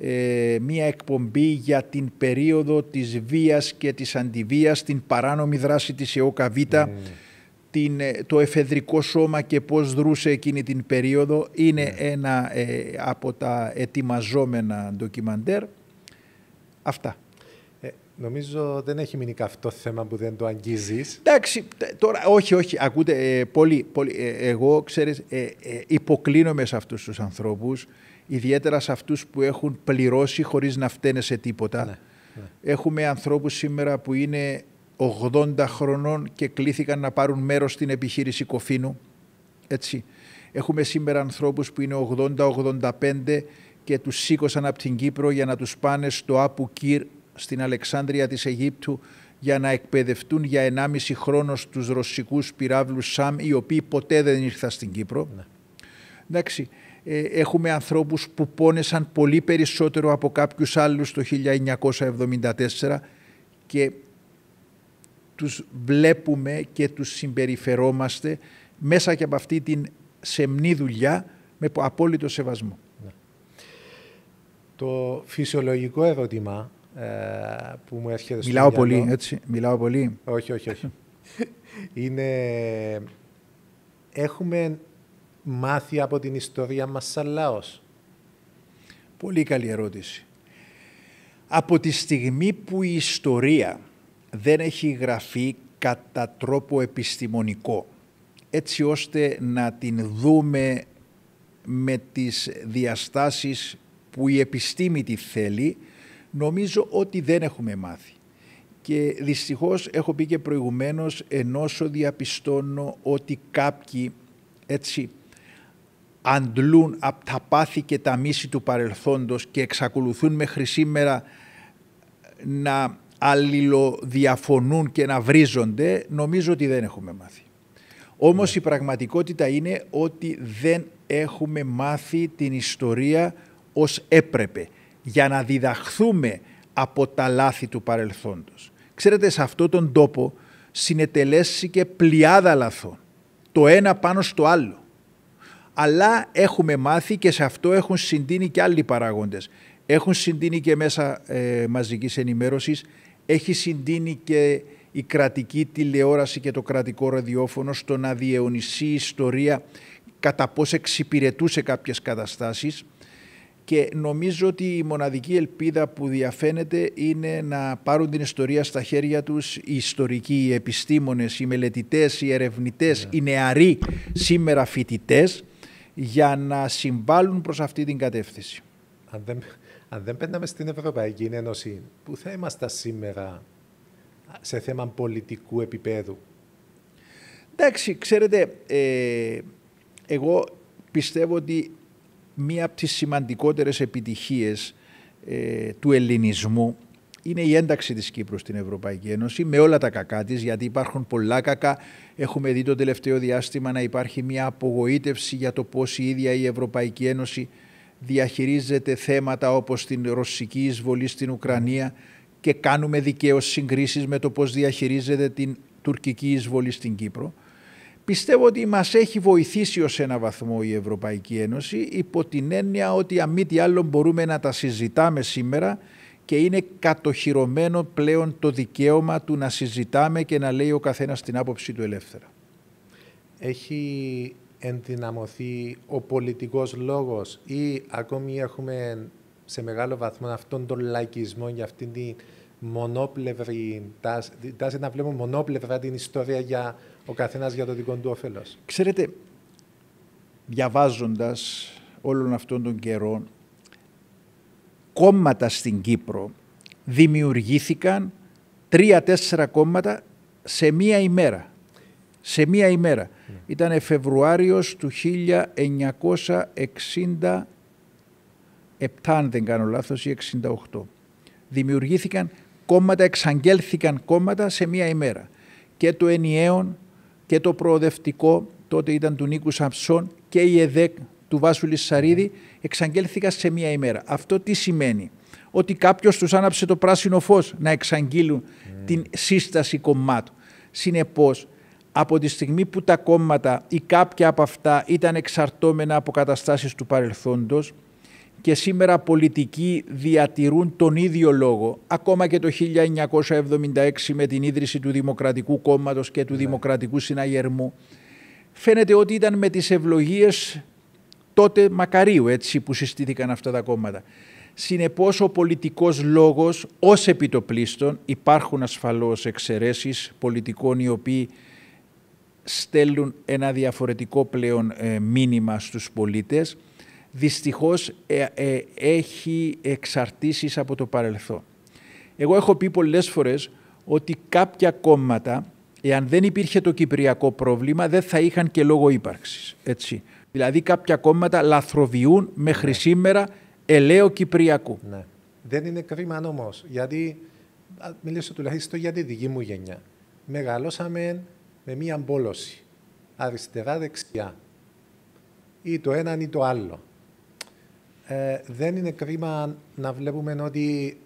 ε, μία εκπομπή για την περίοδο της βίας και της αντιβίας, την παράνομη δράση της ΕΟΚΑΒΙΤΑ, mm. ε, το εφεδρικό σώμα και πώς δρούσε εκείνη την περίοδο. Είναι ναι. ένα ε, από τα ετοιμαζόμενα ντοκιμαντέρ. Αυτά. Νομίζω δεν έχει μείνει καυτό θέμα που δεν το αγγίζεις. Εντάξει, τώρα όχι, όχι. Ακούτε, ε, πολύ, πολύ, ε, εγώ ξέρεις, ε, ε, υποκλίνομαι σε αυτούς τους ανθρώπους, ιδιαίτερα σε αυτούς που έχουν πληρώσει χωρίς να φταίνε σε τίποτα. Ναι, ναι. Έχουμε ανθρώπους σήμερα που είναι 80 χρονών και κλήθηκαν να πάρουν μέρος στην επιχείρηση κοφίνου. Έτσι. Έχουμε σήμερα ανθρώπους που είναι 80-85 και τους σήκωσαν από την Κύπρο για να τους πάνε στο Απουκύρ στην Αλεξάνδρεια της Αιγύπτου για να εκπαιδευτούν για 1,5 χρόνο στους ρωσικούς πυράβλους ΣΑΜ οι οποίοι ποτέ δεν ήρθαν στην Κύπρο. Ναι. Εντάξει, ε, έχουμε ανθρώπους που πόνεσαν πολύ περισσότερο από κάποιους άλλους το 1974 και τους βλέπουμε και τους συμπεριφερόμαστε μέσα και από αυτή την σεμνή δουλειά με απόλυτο σεβασμό. Ναι. Το φυσιολογικό ερώτημα ε, που μου έρχεται στο Μιλάω πολύ, έτσι. Μιλάω πολύ. Όχι, όχι, όχι. Είναι... Έχουμε μάθει από την ιστορία μας σαν λαός. Πολύ καλή ερώτηση. Από τη στιγμή που η ιστορία δεν έχει γραφεί κατά τρόπο επιστημονικό, έτσι ώστε να την δούμε με τις διαστάσεις που η επιστήμη τη θέλει, Νομίζω ότι δεν έχουμε μάθει. Και δυστυχώς έχω πει και προηγουμένως σου διαπιστώνω ότι κάποιοι έτσι αντλούν από τα πάθη και τα μίση του παρελθόντος και εξακολουθούν μέχρι σήμερα να αλληλοδιαφωνούν και να βρίζονται, νομίζω ότι δεν έχουμε μάθει. Όμως η πραγματικότητα είναι ότι δεν έχουμε μάθει την ιστορία ως έπρεπε για να διδαχθούμε από τα λάθη του παρελθόντος. Ξέρετε, σε αυτόν τον τόπο συνετελέστηκε πλειάδα λαθών, το ένα πάνω στο άλλο. Αλλά έχουμε μάθει και σε αυτό έχουν συντείνει και άλλοι παράγοντες. Έχουν συντείνει και μέσα ε, μαζικής ενημέρωσης, έχει συντείνει και η κρατική τηλεόραση και το κρατικό ραδιόφωνο στο να διαιωνισεί η ιστορία κατά πώς εξυπηρετούσε κάποιες καταστάσεις. Και νομίζω ότι η μοναδική ελπίδα που διαφαίνεται είναι να πάρουν την ιστορία στα χέρια τους οι ιστορικοί, οι επιστήμονες, οι μελετητές, οι ερευνητές, yeah. Ναι. οι νεαροί σήμερα φοιτητές για να συμβάλλουν προς αυτή την κατεύθυνση. Αν δεν, αν δεν πέναμε στην Ευρωπαϊκή Ένωση, πού θα ήμασταν σήμερα σε θέμα πολιτικού επίπεδου. Εντάξει, ξέρετε, ε, εγώ πιστεύω ότι μία από τις σημαντικότερες επιτυχίες ε, του ελληνισμού είναι η ένταξη της Κύπρου στην Ευρωπαϊκή Ένωση με όλα τα κακά της, γιατί υπάρχουν πολλά κακά. Έχουμε δει το τελευταίο διάστημα να υπάρχει μια απογοήτευση για το πώς η ίδια η Ευρωπαϊκή Ένωση διαχειρίζεται θέματα όπως την ρωσική εισβολή στην Ουκρανία και κάνουμε δικαίως συγκρίσεις με το πώς διαχειρίζεται την τουρκική εισβολή στην Κύπρο. Πιστεύω ότι μας έχει βοηθήσει ως ένα βαθμό η Ευρωπαϊκή Ένωση υπό την έννοια ότι αν μη τι άλλο μπορούμε να τα συζητάμε σήμερα και είναι κατοχυρωμένο πλέον το δικαίωμα του να συζητάμε και να λέει ο καθένας την άποψή του ελεύθερα. Έχει ενδυναμωθεί ο πολιτικός λόγος ή ακόμη έχουμε σε μεγάλο βαθμό αυτόν τον λαϊκισμό για αυτήν την μονόπλευρη τάση, τάση να βλέπουμε μονόπλευρα την ιστορία για ο καθένας για το δικό του όφελος. Ξέρετε, διαβάζοντας όλων αυτών των καιρών, κόμματα στην Κύπρο δημιουργήθηκαν τρία-τέσσερα κόμματα σε μία ημέρα. Σε μία ημέρα. Mm. Ήταν Φεβρουάριος του 1967, αν δεν κάνω λάθος, ή 68. Δημιουργήθηκαν κόμματα, εξαγγέλθηκαν κόμματα σε μία ημέρα. Και το ενιαίο και το προοδευτικό τότε ήταν του Νίκου Σαμψόν και η ΕΔΕΚ του Βάσου Λισσαρίδη εξαγγέλθηκαν σε μία ημέρα. Αυτό τι σημαίνει. Ότι κάποιος τους άναψε το πράσινο φως να εξαγγείλουν την σύσταση κομμάτων. Συνεπώς, από τη στιγμή που τα κόμματα ή κάποια από αυτά ήταν εξαρτώμενα από καταστάσεις του παρελθόντος, και σήμερα πολιτικοί διατηρούν τον ίδιο λόγο, ακόμα και το 1976 με την ίδρυση του Δημοκρατικού Κόμματος και του ναι. Δημοκρατικού Συναγερμού, φαίνεται ότι ήταν με τις ευλογίες τότε Μακαρίου, έτσι, που συστήθηκαν αυτά τα κόμματα. Συνεπώς, ο πολιτικός λόγος, ως επιτοπλίστων, υπάρχουν ασφαλώς εξαιρέσεις πολιτικών οι οποίοι στέλνουν ένα διαφορετικό πλέον ε, μήνυμα στους πολίτες, δυστυχώς ε, ε, έχει εξαρτήσεις από το παρελθόν. Εγώ έχω πει πολλές φορές ότι κάποια κόμματα, εάν δεν υπήρχε το κυπριακό πρόβλημα, δεν θα είχαν και λόγο ύπαρξης. Έτσι. Δηλαδή κάποια κόμματα λαθροβιούν μέχρι ναι. σήμερα ελαίο Κυπριακού. Ναι. Δεν είναι κρίμα όμως, γιατί μιλήσω τουλάχιστον για τη δική μου γενιά. Μεγαλώσαμε με μία μπόλωση. Αριστερά-δεξιά. Ή το έναν ή το άλλο. Ε, δεν είναι κρίμα να βλέπουμε ότι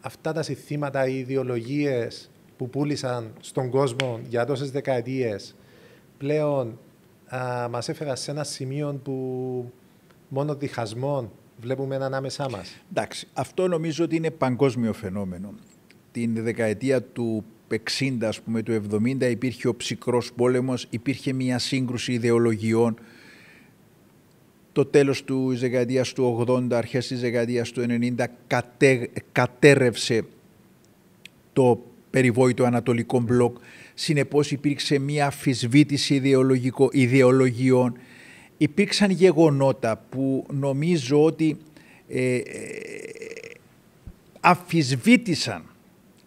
αυτά τα συστήματα, οι ιδεολογίες που πούλησαν στον κόσμο για τόσες δεκαετίες πλέον μα μας έφεραν σε ένα σημείο που μόνο διχασμών βλέπουμε ανάμεσά μας. Εντάξει, αυτό νομίζω ότι είναι παγκόσμιο φαινόμενο. Την δεκαετία του 60, ας πούμε, του 70 υπήρχε ο ψυχρός πόλεμος, υπήρχε μια σύγκρουση ιδεολογιών το τέλος του δεκαετίας του 80, αρχές της δεκαετίας του 90 κατέρευσε το περιβόητο ανατολικό μπλοκ. Συνεπώς υπήρξε μια αφισβήτηση ιδεολογιών. Υπήρξαν γεγονότα που νομίζω ότι ε, ε, αφισβήτησαν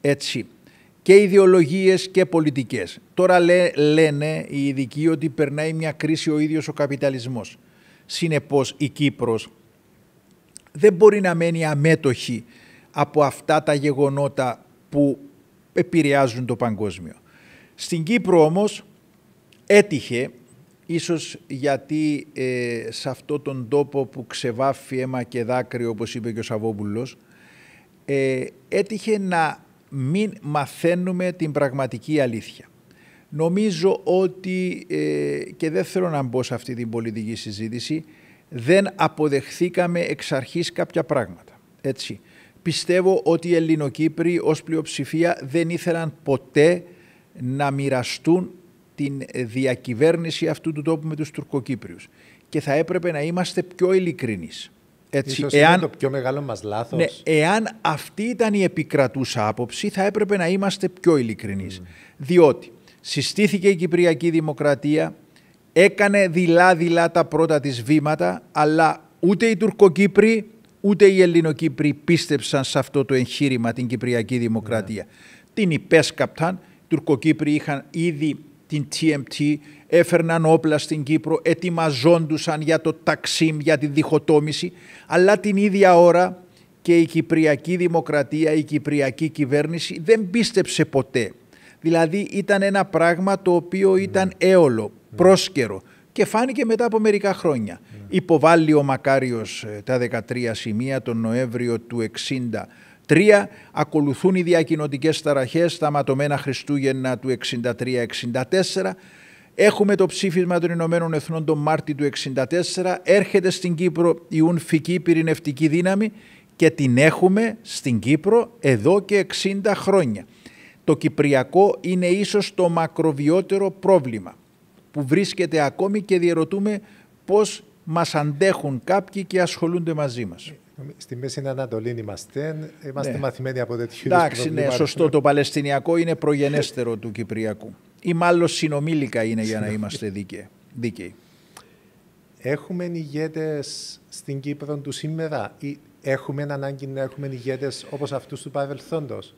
έτσι και ιδεολογίες και πολιτικές. Τώρα λένε οι ειδικοί ότι περνάει μια κρίση ο ίδιος ο καπιταλισμός. Συνεπώς η Κύπρος δεν μπορεί να μένει αμέτωχη από αυτά τα γεγονότα που επηρεάζουν το παγκόσμιο. Στην Κύπρο όμως έτυχε, ίσως γιατί ε, σε αυτόν τον τόπο που ξεβάφει αίμα και δάκρυο, όπως είπε και ο Σαββόπουλος, ε, έτυχε να μην μαθαίνουμε την πραγματική αλήθεια. Νομίζω ότι, ε, και δεν θέλω να μπω σε αυτή την πολιτική συζήτηση, δεν αποδεχθήκαμε εξ αρχής κάποια πράγματα. Έτσι. Πιστεύω ότι οι Ελληνοκύπροι ως πλειοψηφία δεν ήθελαν ποτέ να μοιραστούν την ε, διακυβέρνηση αυτού του τόπου με τους Τουρκοκύπριους. Και θα έπρεπε να είμαστε πιο ειλικρινείς. Έτσι, Ίσως εάν, είναι το πιο μεγάλο μας λάθος. Ναι, εάν αυτή ήταν η επικρατούσα άποψη, θα έπρεπε να είμαστε πιο ειλικρινείς. Mm. Διότι συστήθηκε η Κυπριακή Δημοκρατία, έκανε δειλά-δειλά τα πρώτα της βήματα, αλλά ούτε οι Τουρκοκύπροι ούτε οι Ελληνοκύπροι πίστεψαν σε αυτό το εγχείρημα την Κυπριακή Δημοκρατία. Ναι. Την υπέσκαπταν, οι Τουρκοκύπροι είχαν ήδη την TMT, έφερναν όπλα στην Κύπρο, ετοιμαζόντουσαν για το ταξίμ, για τη διχοτόμηση, αλλά την ίδια ώρα και η Κυπριακή Δημοκρατία, η Κυπριακή Κυβέρνηση δεν πίστεψε ποτέ Δηλαδή ήταν ένα πράγμα το οποίο ήταν έολο, πρόσκαιρο και φάνηκε μετά από μερικά χρόνια. Υποβάλλει ο Μακάριος ε, τα 13 σημεία τον Νοέμβριο του 63. Ακολουθούν οι διακοινωτικές ταραχές σταματωμένα Χριστούγεννα του 63-64. Έχουμε το ψήφισμα των Ηνωμένων Εθνών τον Μάρτιο του 64. Έρχεται στην Κύπρο η Ουνφική Πυρηνευτική Δύναμη και την έχουμε στην Κύπρο εδώ και 60 χρόνια το Κυπριακό είναι ίσως το μακροβιότερο πρόβλημα που βρίσκεται ακόμη και διαρωτούμε πώς μας αντέχουν κάποιοι και ασχολούνται μαζί μας. Στη Μέση Ανατολή είμαστε, είμαστε ναι. μαθημένοι από τέτοιου Εντάξει, ναι, σωστό. Το Παλαιστινιακό είναι προγενέστερο του Κυπριακού. Ή μάλλον συνομήλικα είναι για να είμαστε δίκαιοι. δίκαιοι. Έχουμε ηγέτες στην Κύπρο του σήμερα ή έχουμε ανάγκη να έχουμε ηγέτες όπως αυτούς του παρελθόντος.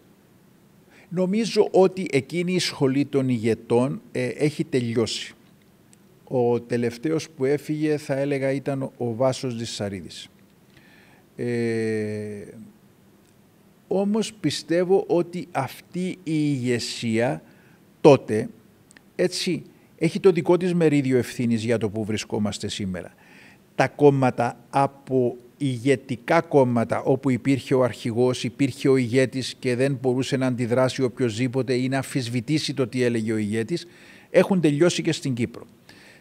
Νομίζω ότι εκείνη η σχολή των ηγετών ε, έχει τελειώσει. Ο τελευταίος που έφυγε θα έλεγα ήταν ο Βάσος Δησαρίδης. Ε, όμως πιστεύω ότι αυτή η ηγεσία τότε έτσι, έχει το δικό της μερίδιο ευθύνης για το που βρισκόμαστε σήμερα. Τα κόμματα από ηγετικά κόμματα όπου υπήρχε ο αρχηγός, υπήρχε ο ηγέτης και δεν μπορούσε να αντιδράσει οποιοδήποτε ή να αφισβητήσει το τι έλεγε ο ηγέτης, έχουν τελειώσει και στην Κύπρο.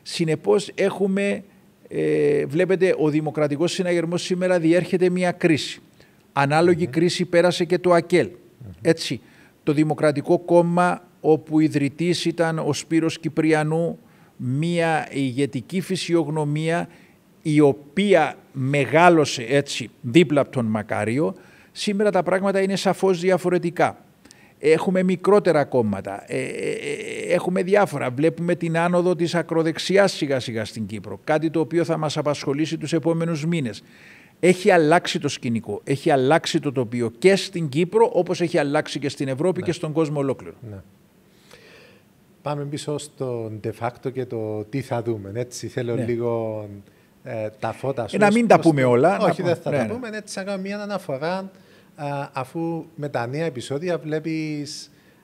Συνεπώς έχουμε, ε, βλέπετε, ο Δημοκρατικός Συναγερμός σήμερα διέρχεται μια κρίση. Ανάλογη ναι. κρίση πέρασε και το ΑΚΕΛ. Ναι. Έτσι, το Δημοκρατικό Κόμμα όπου ιδρυτής ήταν ο Σπύρος Κυπριανού, μια ηγετική φυσιογνωμία η οποία μεγάλωσε έτσι δίπλα από τον Μακάριο, σήμερα τα πράγματα είναι σαφώς διαφορετικά. Έχουμε μικρότερα κόμματα, ε, ε, ε, έχουμε διάφορα. Βλέπουμε την άνοδο της ακροδεξιάς σιγά σιγά στην Κύπρο, κάτι το οποίο θα μας απασχολήσει τους επόμενους μήνες. Έχει αλλάξει το σκηνικό, έχει αλλάξει το τοπίο και στην Κύπρο όπως έχει αλλάξει και στην Ευρώπη ναι. και στον κόσμο ολόκληρο. Ναι. Πάμε πίσω στον de facto και το τι θα δούμε. Έτσι θέλω ναι. λίγο ε, ε, να μην τα πούμε όλα. Όχι, δεν θα τα ναι, ναι. πούμε. Ναι. Έτσι, να μια αναφορά αφού με τα νέα επεισόδια βλέπεις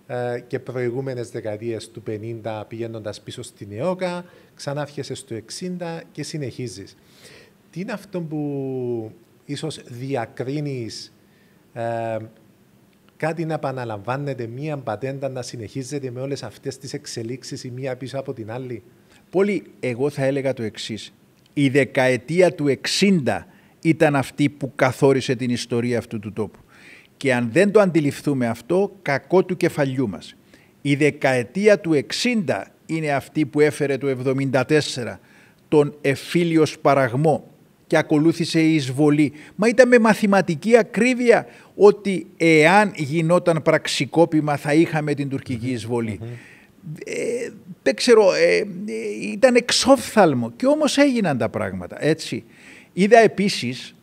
ε, και προηγούμενες δεκαετίες του 50 πηγαίνοντας πίσω στην ΕΟΚΑ, ξανά στο 60 και συνεχίζεις. Τι είναι αυτό που ίσως διακρίνεις ε, κάτι να επαναλαμβάνεται, μία πατέντα να συνεχίζεται με όλες αυτές τις εξελίξεις η μία πίσω από την άλλη. Πολύ, εγώ θα έλεγα το εξής η δεκαετία του 60 ήταν αυτή που καθόρισε την ιστορία αυτού του τόπου. Και αν δεν το αντιληφθούμε αυτό, κακό του κεφαλιού μας. Η δεκαετία του 60 είναι αυτή που έφερε το 74 τον εφήλιος παραγμό και ακολούθησε η εισβολή. Μα ήταν με μαθηματική ακρίβεια ότι εάν γινόταν πραξικόπημα θα είχαμε την τουρκική εισβολή. Ε, δεν ξέρω, ε, ε, ήταν εξόφθαλμο και όμως έγιναν τα πράγματα, έτσι. Είδα επίσης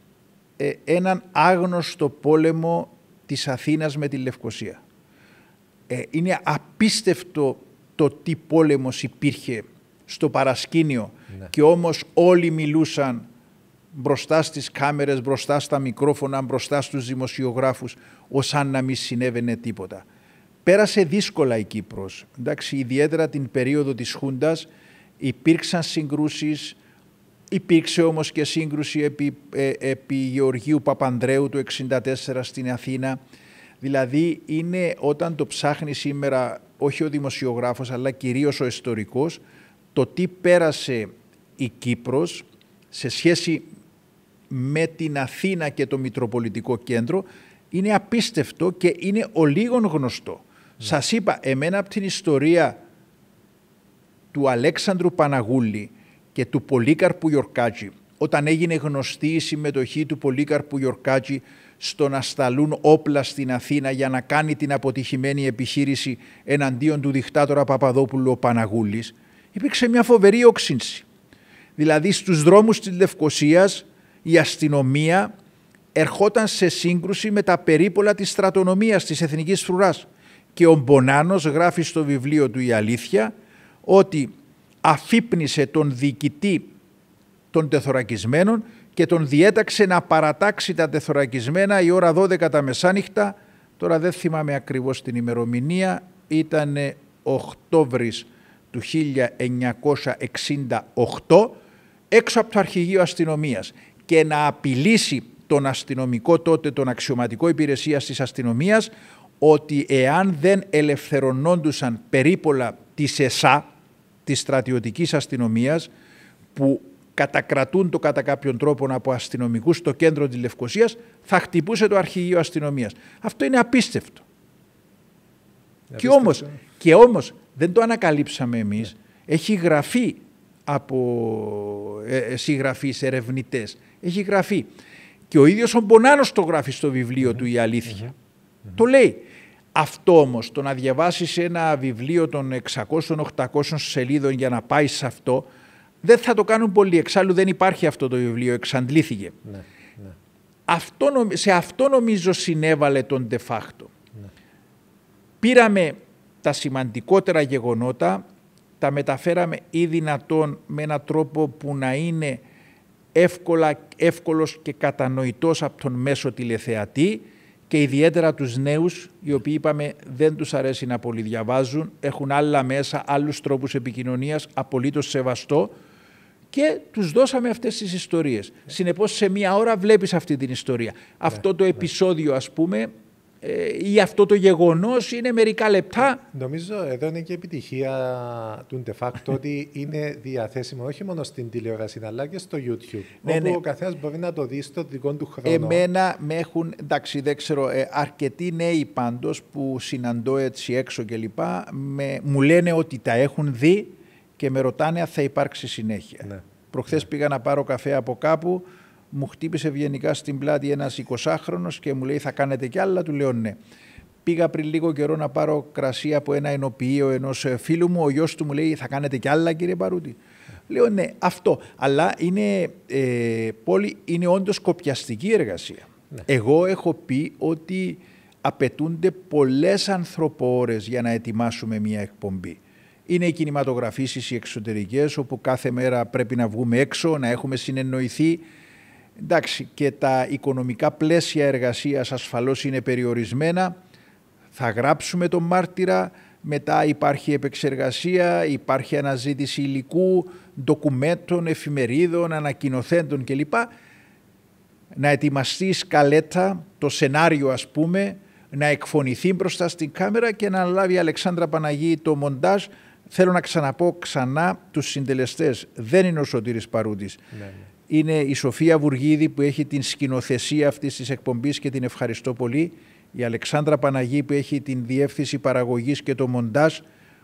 έναν άγνωστο πόλεμο της Αθήνας με τη Λευκοσία. είναι απίστευτο το τι πόλεμος υπήρχε στο παρασκήνιο ναι. και όμως όλοι μιλούσαν μπροστά στις κάμερες, μπροστά στα μικρόφωνα, μπροστά στους δημοσιογράφους, ως αν να μην συνέβαινε τίποτα. Πέρασε δύσκολα η Κύπρος. Εντάξει, ιδιαίτερα την περίοδο της Χούντας υπήρξαν συγκρούσεις, υπήρξε όμως και σύγκρουση επί, ε, επί Γεωργίου Παπανδρέου του 1964 στην Αθήνα. Δηλαδή είναι όταν το ψάχνει σήμερα όχι ο δημοσιογράφος αλλά κυρίως ο ιστορικός το τι πέρασε η Κύπρος σε σχέση με την Αθήνα και το Μητροπολιτικό Κέντρο είναι απίστευτο και είναι ολίγων γνωστό. Ναι. Σας είπα, εμένα από την ιστορία του Αλέξανδρου Παναγούλη και του Πολύκαρπου Γιορκάτζη, όταν έγινε γνωστή η συμμετοχή του Πολύκαρπου Γιορκάτζη στο να σταλούν όπλα στην Αθήνα για να κάνει την αποτυχημένη επιχείρηση εναντίον του δικτάτορα Παπαδόπουλου ο Παναγούλης, υπήρξε μια φοβερή όξυνση. Δηλαδή στους δρόμους της Λευκοσίας η αστυνομία ερχόταν σε σύγκρουση με τα περίπολα της στρατονομίας της Εθνικής Φρουράς και ο Μπονάνος γράφει στο βιβλίο του «Η αλήθεια» ότι αφύπνισε τον διοικητή των τεθωρακισμένων και τον διέταξε να παρατάξει τα τεθωρακισμένα η ώρα 12 τα μεσάνυχτα. Τώρα δεν θυμάμαι ακριβώς την ημερομηνία, ήταν Οκτώβρης του 1968 έξω από το αρχηγείο αστυνομίας και να απειλήσει τον αστυνομικό τότε, τον αξιωματικό υπηρεσία της αστυνομίας ότι εάν δεν ελευθερωνόντουσαν περίπολα της ΕΣΑ, της στρατιωτικής αστυνομίας, που κατακρατούν το κατά κάποιον τρόπο από αστυνομικούς στο κέντρο της Λευκοσίας, θα χτυπούσε το αρχηγείο αστυνομίας. Αυτό είναι απίστευτο. Και, όμως, και όμως δεν το ανακαλύψαμε εμείς. Ναι. Έχει γραφεί από συγγραφεί ε, συγγραφείς, ερευνητές. Έχει γραφεί. Και ο ίδιος ο Μπονάνος το γράφει στο βιβλιο ναι. του «Η αλήθεια». Ναι. Το λέει. Αυτό όμως, το να διαβάσεις ένα βιβλίο των 600-800 σελίδων για να πάει σε αυτό, δεν θα το κάνουν πολλοί. Εξάλλου δεν υπάρχει αυτό το βιβλίο, εξαντλήθηκε. Ναι, ναι. σε αυτό νομίζω συνέβαλε τον de facto. Ναι. Πήραμε τα σημαντικότερα γεγονότα, τα μεταφέραμε ή δυνατόν με έναν τρόπο που να είναι εύκολα, εύκολος και κατανοητός από τον μέσο τηλεθεατή και ιδιαίτερα τους νέους, οι οποίοι είπαμε δεν τους αρέσει να πολυδιαβάζουν, έχουν άλλα μέσα, άλλους τρόπους επικοινωνίας, απολύτως σεβαστό και τους δώσαμε αυτές τις ιστορίες. Συνεπώς σε μία ώρα βλέπεις αυτή την ιστορία. Αυτό το ναι. επεισόδιο ας πούμε ε, ή αυτό το γεγονός είναι μερικά λεπτά. Νομίζω εδώ είναι και επιτυχία του de ότι είναι διαθέσιμο όχι μόνο στην τηλεόραση αλλά και στο YouTube. Ναι, όπου ναι. ο καθένας μπορεί να το δει στο δικό του χρόνο. Εμένα με έχουν, εντάξει δεν ξέρω, ε, αρκετοί νέοι πάντως που συναντώ έτσι έξω κλπ. Μου λένε ότι τα έχουν δει και με ρωτάνε αν θα υπάρξει συνέχεια. Ναι. ναι. πήγα να πάρω καφέ από κάπου μου χτύπησε ευγενικά στην πλάτη ένας 20χρονο και μου λέει: Θα κάνετε κι άλλα. Του λέω: Ναι. Πήγα πριν λίγο καιρό να πάρω κρασί από ένα ενοποιείο ενός φίλου μου. Ο γιος του μου λέει: Θα κάνετε κι άλλα, κύριε Παρούτη. Λέω: Ναι, αυτό. Αλλά είναι, ε, είναι όντως κοπιαστική εργασία. Ναι. Εγώ έχω πει ότι απαιτούνται πολλές ανθρωπόρες για να ετοιμάσουμε μια εκπομπή. Είναι οι κινηματογραφήσει οι εξωτερικές όπου κάθε μέρα πρέπει να βγούμε έξω, να έχουμε συνεννοηθεί Εντάξει, και τα οικονομικά πλαίσια εργασίας ασφαλώς είναι περιορισμένα. Θα γράψουμε τον μάρτυρα, μετά υπάρχει επεξεργασία, υπάρχει αναζήτηση υλικού, ντοκουμέντων, εφημερίδων, ανακοινοθέντων κλπ. Να ετοιμαστεί καλέτα, σκαλέτα, το σενάριο ας πούμε, να εκφωνηθεί μπροστά στην κάμερα και να λάβει η Αλεξάνδρα Παναγή το μοντάζ. Θέλω να ξαναπώ ξανά τους συντελεστές. Δεν είναι ο Σωτήρης Παρούτης. Ναι, ναι είναι η Σοφία Βουργίδη που έχει την σκηνοθεσία αυτής της εκπομπής και την ευχαριστώ πολύ. Η Αλεξάνδρα Παναγή που έχει την διεύθυνση παραγωγής και το μοντάζ.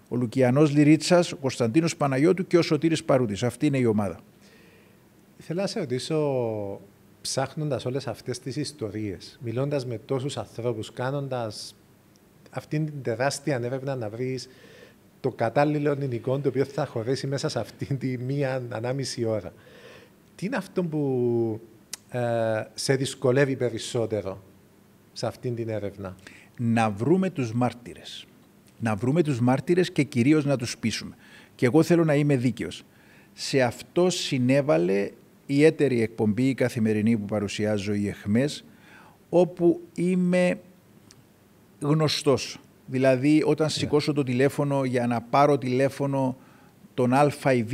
Ο Λουκιανός Λυρίτσας, ο Κωνσταντίνος Παναγιώτου και ο Σωτήρης Παρούτης. Αυτή είναι η ομάδα. Θέλω να σε ρωτήσω, ψάχνοντας όλες αυτές τις ιστορίες, μιλώντας με τόσους ανθρώπους, κάνοντας αυτήν την τεράστια ανέβρευνα να βρεις το κατάλληλο ελληνικό το οποίο θα χωρέσει μέσα σε αυτή τη μία ανάμιση ώρα τι είναι αυτό που ε, σε δυσκολεύει περισσότερο σε αυτήν την έρευνα. Να βρούμε τους μάρτυρες. Να βρούμε τους μάρτυρες και κυρίως να τους πείσουμε. Και εγώ θέλω να είμαι δίκαιος. Σε αυτό συνέβαλε η έτερη εκπομπή, η καθημερινή που παρουσιάζω, η ΕΧΜΕΣ, όπου είμαι γνωστός. Δηλαδή, όταν yeah. Ναι. σηκώσω το τηλέφωνο για να πάρω τηλέφωνο τον Α ή Β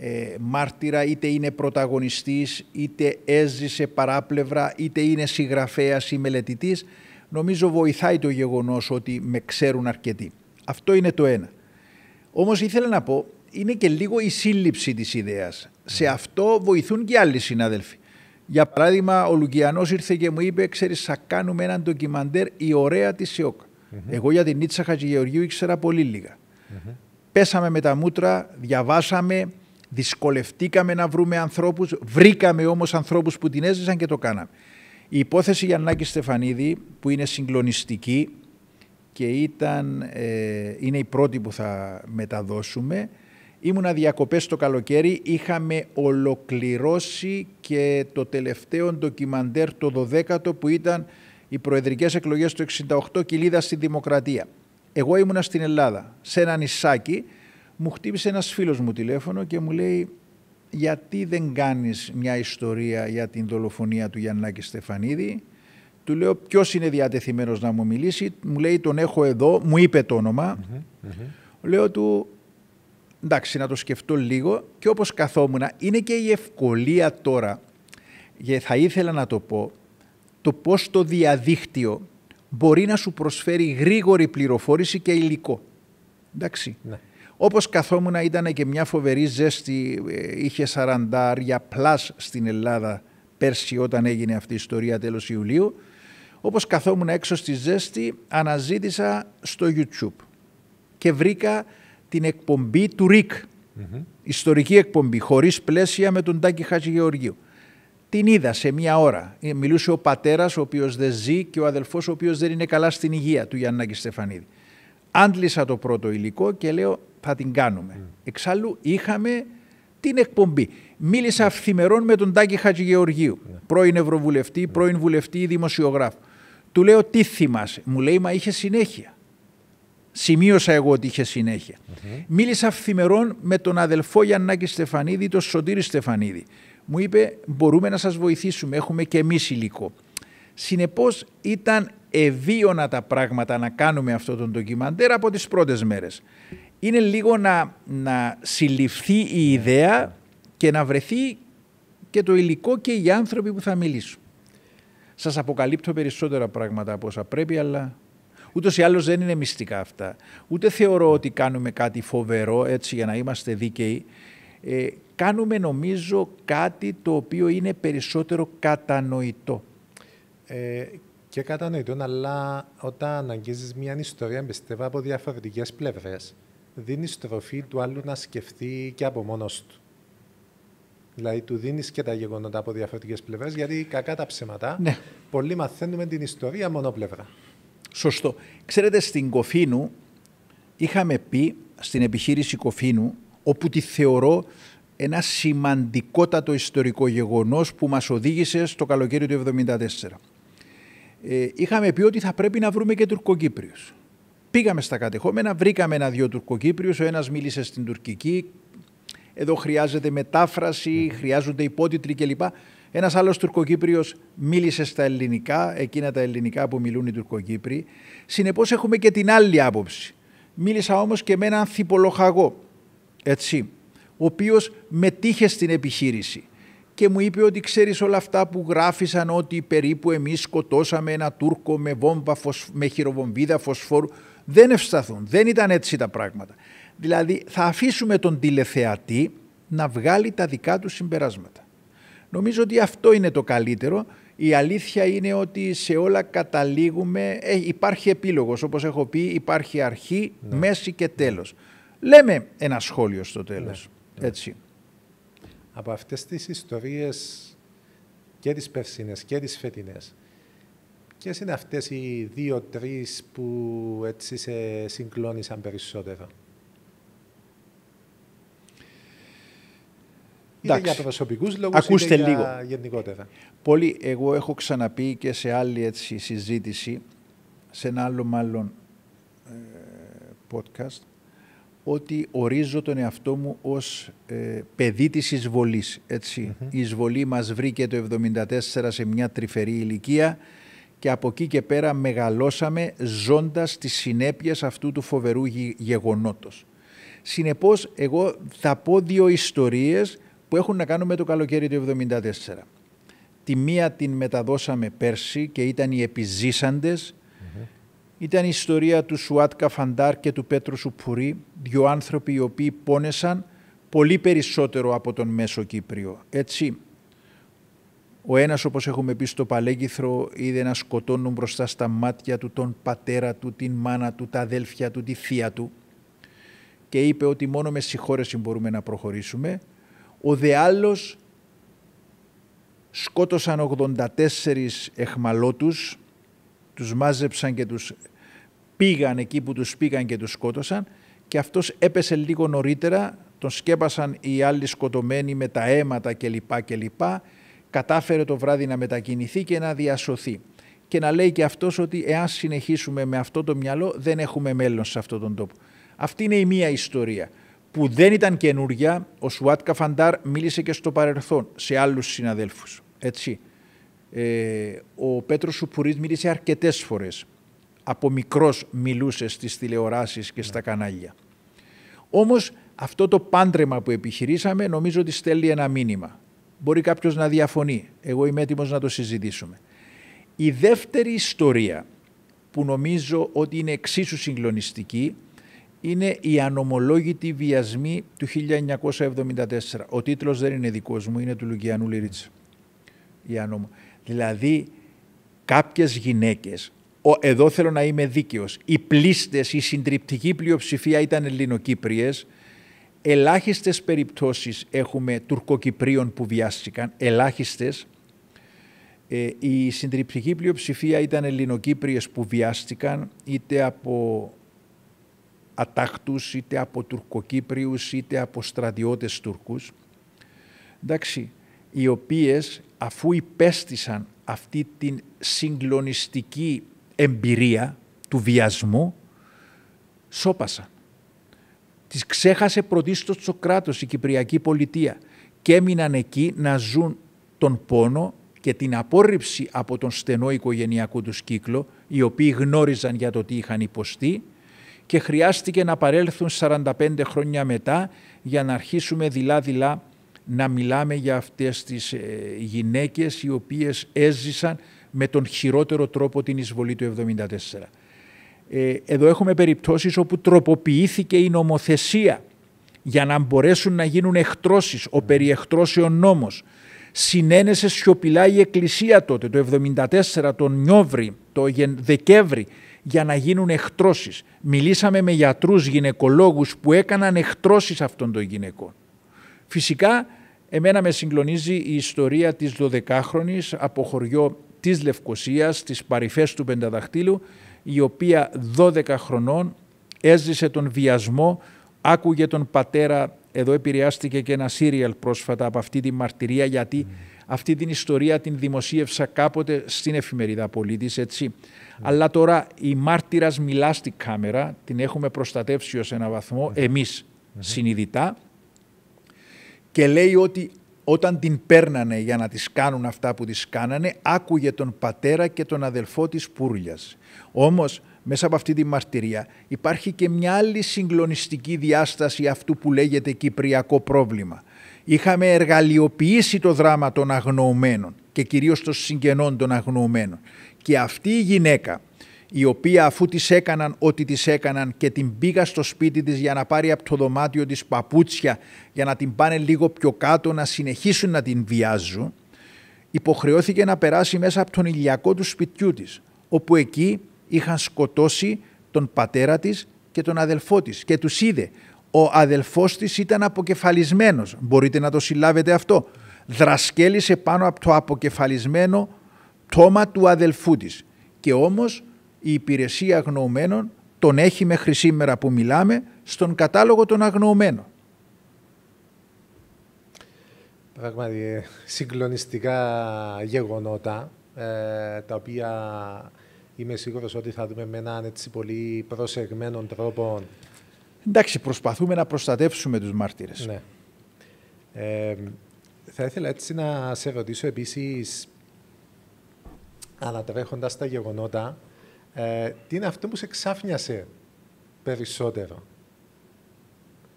ε, μάρτυρα, είτε είναι πρωταγωνιστής, είτε έζησε παράπλευρα, είτε είναι συγγραφέας ή μελετητής, νομίζω βοηθάει το γεγονός ότι με ξέρουν αρκετοί. Αυτό είναι το ένα. Όμως ήθελα να πω, είναι και λίγο η σύλληψη της ιδέας. Σε ναι. αυτό βοηθούν και άλλοι συνάδελφοι. Για παράδειγμα, ο Λουκιανός ήρθε και μου είπε, Ξέρεις, θα κάνουμε έναν ντοκιμαντέρ «Η ωραία της ΣΥΟΚ. Εγώ για την Νίτσα Χατζηγεωργίου ήξερα πολύ λίγα. Πέσαμε με τα μούτρα, διαβάσαμε, Δυσκολευτήκαμε να βρούμε ανθρώπους, βρήκαμε όμως ανθρώπους που την έζησαν και το κάναμε. Η υπόθεση Γιαννάκη Στεφανίδη, που είναι συγκλονιστική και ήταν, ε, είναι η πρώτη που θα μεταδώσουμε. Ήμουνα διακοπές το καλοκαίρι, είχαμε ολοκληρώσει και το τελευταίο ντοκιμαντέρ το 12ο που ήταν οι προεδρικές εκλογές του 68 Κιλίδα στη Δημοκρατία. Εγώ ήμουνα στην Ελλάδα, σε ένα νησάκι μου χτύπησε ένας φίλος μου τηλέφωνο και μου λέει γιατί δεν κάνεις μια ιστορία για την δολοφονία του Γιαννάκη Στεφανίδη. Του λέω ποιος είναι διατεθειμένος να μου μιλήσει. Μου λέει τον έχω εδώ, μου είπε το ονομα Λέω του εντάξει να το σκεφτώ λίγο και όπως καθόμουν είναι και η ευκολία τώρα και θα ήθελα να το πω το πώς το διαδίκτυο μπορεί να σου προσφέρει γρήγορη πληροφόρηση και υλικό. Εντάξει. Ναι. Όπως καθόμουνα ήταν και μια φοβερή ζέστη, ε, είχε 40 άρια πλάς στην Ελλάδα πέρσι όταν έγινε αυτή η ιστορία τέλος Ιουλίου. Όπως καθόμουν έξω στη ζέστη, αναζήτησα στο YouTube και βρήκα την εκπομπή του ΡΙΚ. Ιστορική εκπομπή, χωρίς πλαίσια με τον Τάκη Χατζη Γεωργίου. Την είδα σε μία ώρα. Ε, μιλούσε ο πατέρας ο οποίος δεν ζει και ο αδελφός ο οποίος δεν είναι καλά στην υγεία του Γιάννακη Στεφανίδη. Άντλησα το πρώτο υλικό και λέω θα την κάνουμε. Mm. Εξάλλου είχαμε την εκπομπή. Μίλησα αυθημερών με τον Τάκη Χατζηγεωργίου, yeah. πρώην Ευρωβουλευτή, πρώην Βουλευτή, δημοσιογράφο. Του λέω τι θυμάσαι. Μου λέει μα είχε συνέχεια. Σημείωσα εγώ ότι είχε συνέχεια. Mm-hmm. Μίλησα αυθημερών με τον αδελφό Γιαννάκη Στεφανίδη, τον Σωτήρη Στεφανίδη. Μου είπε μπορούμε να σας βοηθήσουμε, έχουμε και εμείς υλικό. Συνεπώς ήταν ευίωνα τα πράγματα να κάνουμε αυτό τον ντοκιμαντέρ από τις πρώτες μέρες είναι λίγο να, να συλληφθεί η ναι. ιδέα και να βρεθεί και το υλικό και οι άνθρωποι που θα μιλήσουν. Σας αποκαλύπτω περισσότερα πράγματα από όσα πρέπει, αλλά ούτως ή άλλως δεν είναι μυστικά αυτά. Ούτε θεωρώ ότι κάνουμε κάτι φοβερό, έτσι για να είμαστε δίκαιοι. Ε, κάνουμε νομίζω κάτι το οποίο είναι περισσότερο κατανοητό. Ε, και κατανοητό, αλλά όταν αγγίζεις μια ιστορία, πιστεύω από διαφορετικές πλευρές, δίνεις τροφή του άλλου να σκεφτεί και από μόνος του. Δηλαδή, του δίνεις και τα γεγονότα από διαφορετικές πλευρές, γιατί κακά τα ψέματα. Ναι. Πολλοί μαθαίνουμε την ιστορία πλευρά. Σωστό. Ξέρετε, στην Κοφίνου είχαμε πει στην επιχείρηση Κοφίνου, όπου τη θεωρώ ένα σημαντικότατο ιστορικό γεγονός που μας οδήγησε στο καλοκαίρι του 1974. Ε, είχαμε πει ότι θα πρέπει να βρούμε και Τουρκοκύπριους. Πήγαμε στα κατεχόμενα, βρήκαμε ένα-δυο Τουρκοκύπριους, ο ένας μίλησε στην τουρκική. Εδώ χρειάζεται μετάφραση, χρειάζονται υπότιτλοι κλπ. Ένας άλλος Τουρκοκύπριος μίλησε στα ελληνικά, εκείνα τα ελληνικά που μιλούν οι τουρκοκύπριοι. Συνεπώς έχουμε και την άλλη άποψη. Μίλησα όμως και με έναν θυπολοχαγό, ο οποίος μετήχε στην επιχείρηση και μου είπε ότι ξέρεις όλα αυτά που γράφησαν ότι περίπου εμείς σκοτώσαμε ένα Τούρκο με, βόμβα, με χειροβομβίδα φωσφόρου. Δεν ευσταθούν, δεν ήταν έτσι τα πράγματα. Δηλαδή θα αφήσουμε τον τηλεθεατή να βγάλει τα δικά του συμπεράσματα. Νομίζω ότι αυτό είναι το καλύτερο. Η αλήθεια είναι ότι σε όλα καταλήγουμε, ε, υπάρχει επίλογος, όπως έχω πει, υπάρχει αρχή, ναι. μέση και τέλος. Λέμε ένα σχόλιο στο τέλος, ναι. έτσι από αυτές τις ιστορίες και τις περσινές και τις φετινές, ποιες είναι αυτές οι δύο-τρεις που έτσι σε συγκλώνησαν περισσότερο. Είτε για προσωπικούς λόγους, Ακούστε είτε λίγο. για γενικότερα. Πολύ, εγώ έχω ξαναπεί και σε άλλη έτσι συζήτηση, σε ένα άλλο μάλλον ε, podcast, ότι ορίζω τον εαυτό μου ως ε, παιδί της εισβολής. Η εισβολή μας βρήκε το 1974 σε μια τρυφερή ηλικία και από εκεί και πέρα μεγαλώσαμε ζώντας τις συνέπειες αυτού του φοβερού γεγονότος. Συνεπώς, εγώ θα πω δύο ιστορίες που έχουν να κάνουν με το καλοκαίρι του 1974. Τη μία την μεταδώσαμε πέρσι και ήταν οι επιζησαντες ήταν η ιστορία του Σουάτ Καφαντάρ και του Πέτρου Σουπουρή, δύο άνθρωποι οι οποίοι πόνεσαν πολύ περισσότερο από τον Μέσο Κύπριο. Έτσι, ο ένας, όπως έχουμε πει στο Παλέγκυθρο, είδε να σκοτώνουν μπροστά στα μάτια του τον πατέρα του, την μάνα του, τα αδέλφια του, τη θεία του και είπε ότι μόνο με συγχώρεση μπορούμε να προχωρήσουμε. Ο δε άλλος σκότωσαν 84 εχμαλώτους τους μάζεψαν και τους πήγαν εκεί που τους πήγαν και τους σκότωσαν και αυτός έπεσε λίγο νωρίτερα, τον σκέπασαν οι άλλοι σκοτωμένοι με τα αίματα κλπ. κλπ. Κατάφερε το βράδυ να μετακινηθεί και να διασωθεί. Και να λέει και αυτός ότι εάν συνεχίσουμε με αυτό το μυαλό δεν έχουμε μέλλον σε αυτόν τον τόπο. Αυτή είναι η μία ιστορία που δεν ήταν καινούρια. Ο Σουάτ Καφαντάρ μίλησε και στο παρελθόν σε άλλους συναδέλφους. Έτσι. Ε, ο Πέτρος Σουπουρίς μίλησε αρκετές φορές. Από μικρός μιλούσε στις τηλεοράσεις και στα κανάλια. Όμως αυτό το πάντρεμα που επιχειρήσαμε νομίζω ότι στέλνει ένα μήνυμα. Μπορεί κάποιος να διαφωνεί. Εγώ είμαι έτοιμος να το συζητήσουμε. Η δεύτερη ιστορία που νομίζω ότι είναι εξίσου συγκλονιστική είναι η «Ανομολόγητη βιασμή» του 1974. Ο τίτλος δεν είναι δικός μου, είναι του Λουκιανού Λυρίτσα. Η ανομο... Δηλαδή κάποιες γυναίκες, εδώ θέλω να είμαι δίκαιος, οι πλήστες, η συντριπτική πλειοψηφία ήταν Ελληνοκύπριες, ελάχιστες περιπτώσεις έχουμε Τουρκοκυπρίων που βιάστηκαν, ελάχιστες. Ε, η συντριπτική πλειοψηφία ήταν Ελληνοκύπριες που βιάστηκαν είτε από ατάκτους, είτε από Τουρκοκύπριους, είτε από στρατιώτες Τούρκους. Εντάξει, οι οποίες αφού υπέστησαν αυτή την συγκλονιστική εμπειρία του βιασμού, σώπασαν. Τις ξέχασε πρωτίστως το κράτος, η Κυπριακή Πολιτεία και έμειναν εκεί να ζουν τον πόνο και την απόρριψη από τον στενό οικογενειακό τους κύκλο, οι οποίοι γνώριζαν για το τι είχαν υποστεί και χρειάστηκε να παρέλθουν 45 χρόνια μετά για να αρχίσουμε δειλά-δειλά να μιλάμε για αυτές τις ε, γυναίκες οι οποίες έζησαν με τον χειρότερο τρόπο την εισβολή του 1974. Ε, εδώ έχουμε περιπτώσεις όπου τροποποιήθηκε η νομοθεσία για να μπορέσουν να γίνουν εχτρώσεις, ο περιεχτρώσεων νόμος. Συνένεσε σιωπηλά η Εκκλησία τότε, το 1974, τον Νιόβρη, το Δεκέμβρη, για να γίνουν εχτρώσεις. Μιλήσαμε με γιατρούς, γυναικολόγους που έκαναν εχτρώσεις αυτών των γυναικών. Φυσικά Εμένα με συγκλονίζει η ιστορία της 12χρονης από χωριό της Λευκοσίας, της παρυφές του Πενταδαχτύλου, η οποία 12 χρονών έζησε τον βιασμό, άκουγε τον πατέρα, εδώ επηρεάστηκε και ένα σύριαλ πρόσφατα από αυτή τη μαρτυρία, γιατί mm. αυτή την ιστορία την δημοσίευσα κάποτε στην εφημερίδα Πολίτης, έτσι. Mm. Αλλά τώρα η μάρτυρας μιλά στη κάμερα, την έχουμε προστατεύσει ως ένα βαθμό, εμείς συνειδητά, και λέει ότι όταν την παίρνανε για να τις κάνουν αυτά που τις κάνανε, άκουγε τον πατέρα και τον αδελφό της Πούρλιας. Όμως, μέσα από αυτή τη μαρτυρία υπάρχει και μια άλλη συγκλονιστική διάσταση αυτού που λέγεται κυπριακό πρόβλημα. Είχαμε εργαλειοποιήσει το δράμα των αγνοωμένων και κυρίως των συγγενών των αγνοωμένων. Και αυτή η γυναίκα η οποία αφού τις έκαναν ό,τι τις έκαναν και την πήγα στο σπίτι της για να πάρει από το δωμάτιο της παπούτσια για να την πάνε λίγο πιο κάτω να συνεχίσουν να την βιάζουν, υποχρεώθηκε να περάσει μέσα από τον ηλιακό του σπιτιού της, όπου εκεί είχαν σκοτώσει τον πατέρα της και τον αδελφό της και τους είδε. Ο αδελφός της ήταν αποκεφαλισμένος, μπορείτε να το συλλάβετε αυτό. Δρασκέλισε πάνω από το αποκεφαλισμένο τόμα του αδελφού της και όμως η υπηρεσία αγνοωμένων τον έχει μέχρι σήμερα που μιλάμε στον κατάλογο των αγνοωμένων. Πράγματι, ε, συγκλονιστικά γεγονότα, ε, τα οποία είμαι σίγουρος ότι θα δούμε με έναν έτσι πολύ προσεγμένο τρόπο. Εντάξει, προσπαθούμε να προστατεύσουμε τους μάρτυρες. Ναι. Ε, θα ήθελα έτσι να σε ρωτήσω επίσης, ανατρέχοντας τα γεγονότα, ε, τι είναι αυτό που σε ξάφνιασε περισσότερο.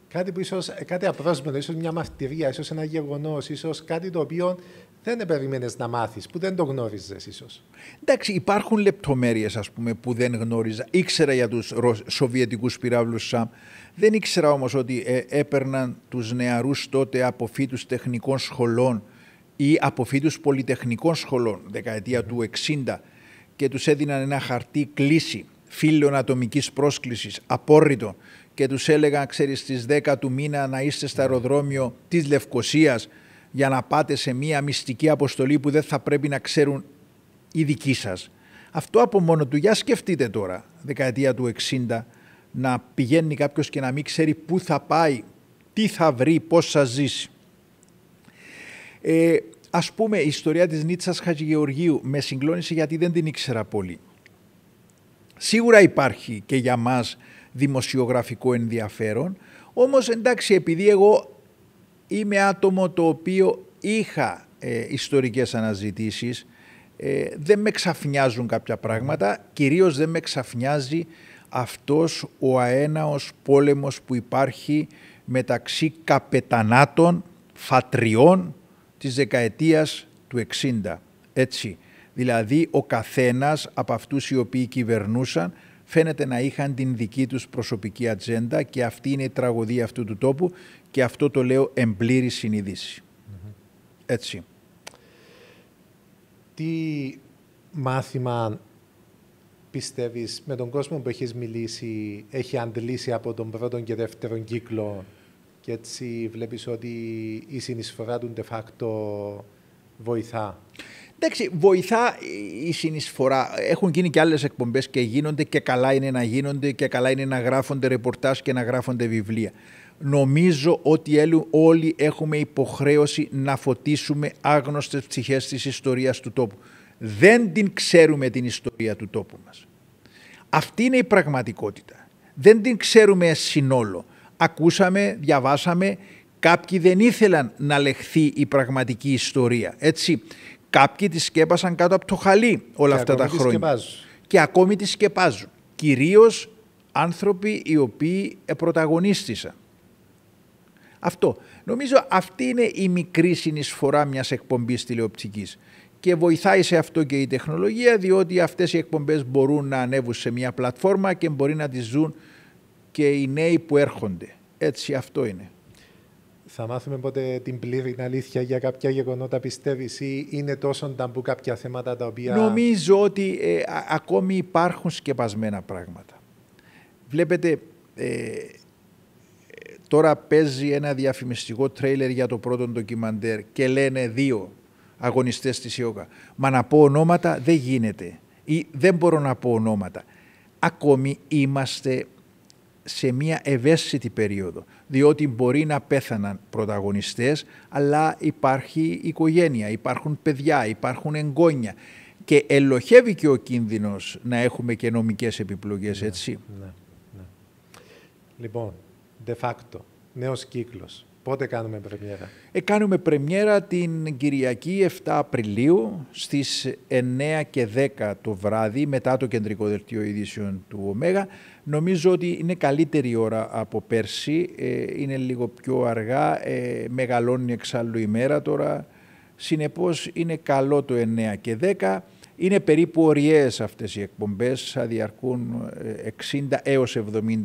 Κάτι που ίσως, ε, κάτι απρόσμενο, ίσως μια μαρτυρία, ίσως ένα γεγονός, ίσως κάτι το οποίο δεν περίμενε να μάθεις, που δεν το γνώριζες ίσως. Εντάξει, υπάρχουν λεπτομέρειες ας πούμε που δεν γνώριζα. Ήξερα για τους σοβιετικούς πυράβλους ΣΑΜ. Δεν ήξερα όμως ότι ε, έπαιρναν τους νεαρούς τότε από φύτους τεχνικών σχολών ή από φύτους πολυτεχνικών σχολών δεκαετία του 60 και τους έδιναν ένα χαρτί κλίση φίλων ατομικής πρόσκλησης, απόρριτο και τους έλεγαν, ξέρεις, στις 10 του μήνα να είστε στο αεροδρόμιο της Λευκοσίας για να πάτε σε μία μυστική αποστολή που δεν θα πρέπει να ξέρουν οι δικοί σας. Αυτό από μόνο του, για σκεφτείτε τώρα, δεκαετία του 60, να πηγαίνει κάποιος και να μην ξέρει πού θα πάει, τι θα βρει, πώς θα ζήσει. Ε, Ας πούμε, η ιστορία της Νίτσας Χατζηγεωργίου με συγκλώνησε γιατί δεν την ήξερα πολύ. Σίγουρα υπάρχει και για μας δημοσιογραφικό ενδιαφέρον, όμως εντάξει, επειδή εγώ είμαι άτομο το οποίο είχα ε, ιστορικές αναζητήσεις, ε, δεν με ξαφνιάζουν κάποια πράγματα, κυρίως δεν με ξαφνιάζει αυτός ο αέναος πόλεμος που υπάρχει μεταξύ καπετανάτων, φατριών της δεκαετίας του 60. Έτσι, δηλαδή ο καθένας από αυτούς οι οποίοι κυβερνούσαν φαίνεται να είχαν την δική τους προσωπική ατζέντα και αυτή είναι η τραγωδία αυτού του τόπου και αυτό το λέω εμπλήρη συνειδήση. Mm-hmm. Έτσι. Τι μάθημα πιστεύεις με τον κόσμο που έχεις μιλήσει έχει αντλήσει από τον πρώτο και δεύτερο κύκλο και έτσι βλέπεις ότι η συνεισφορά του de facto βοηθά. Εντάξει, βοηθά η συνεισφορά. Έχουν γίνει και άλλες εκπομπές και γίνονται και καλά είναι να γίνονται και καλά είναι να γράφονται ρεπορτάζ και να γράφονται βιβλία. Νομίζω ότι όλοι έχουμε υποχρέωση να φωτίσουμε άγνωστες ψυχές της ιστορίας του τόπου. Δεν την ξέρουμε την ιστορία του τόπου μας. Αυτή είναι η πραγματικότητα. Δεν την ξέρουμε συνόλο ακούσαμε, διαβάσαμε, κάποιοι δεν ήθελαν να λεχθεί η πραγματική ιστορία. Έτσι, κάποιοι τη σκέπασαν κάτω από το χαλί όλα αυτά τα χρόνια. Σκεπάζουν. Και ακόμη τη σκεπάζουν. Κυρίως άνθρωποι οι οποίοι πρωταγωνίστησαν. Αυτό. Νομίζω αυτή είναι η μικρή συνεισφορά μιας εκπομπής τηλεοπτικής. Και βοηθάει σε αυτό και η τεχνολογία, διότι αυτές οι εκπομπές μπορούν να ανέβουν σε μια πλατφόρμα και μπορεί να τις ζουν και οι νέοι που έρχονται. Έτσι αυτό είναι. Θα μάθουμε ποτέ την πλήρη αλήθεια για κάποια γεγονότα, πιστεύεις, ή είναι τόσο ταμπού κάποια θέματα τα οποία... Νομίζω ότι ε, α, ακόμη υπάρχουν σκεπασμένα πράγματα. Βλέπετε, ε, τώρα παίζει ένα διαφημιστικό τρέιλερ για το πρώτο ντοκιμαντέρ και λένε δύο αγωνιστές της ΙΟΚΑ. Μα να πω ονόματα δεν γίνεται ή δεν μπορώ να πω ονόματα. Ακόμη είμαστε σε μια ευαίσθητη περίοδο, διότι μπορεί να πέθαναν πρωταγωνιστές, αλλά υπάρχει οικογένεια, υπάρχουν παιδιά, υπάρχουν εγγόνια και ελοχεύει και ο κίνδυνος να έχουμε και νομικές επιπλογές, ναι, έτσι. Ναι, ναι. Λοιπόν, de facto, νέος κύκλος. Πότε κάνουμε πρεμιέρα. Ε, κάνουμε πρεμιέρα την Κυριακή 7 Απριλίου στις 9 και 10 το βράδυ μετά το κεντρικό δελτίο ειδήσεων του ΟΜΕΓΑ Νομίζω ότι είναι καλύτερη η ώρα από πέρσι, ε, είναι λίγο πιο αργά, ε, μεγαλώνει εξάλλου η μέρα τώρα. Συνεπώς είναι καλό το 9 και 10. Είναι περίπου οριές αυτές οι εκπομπές, θα διαρκούν 60 ε, έως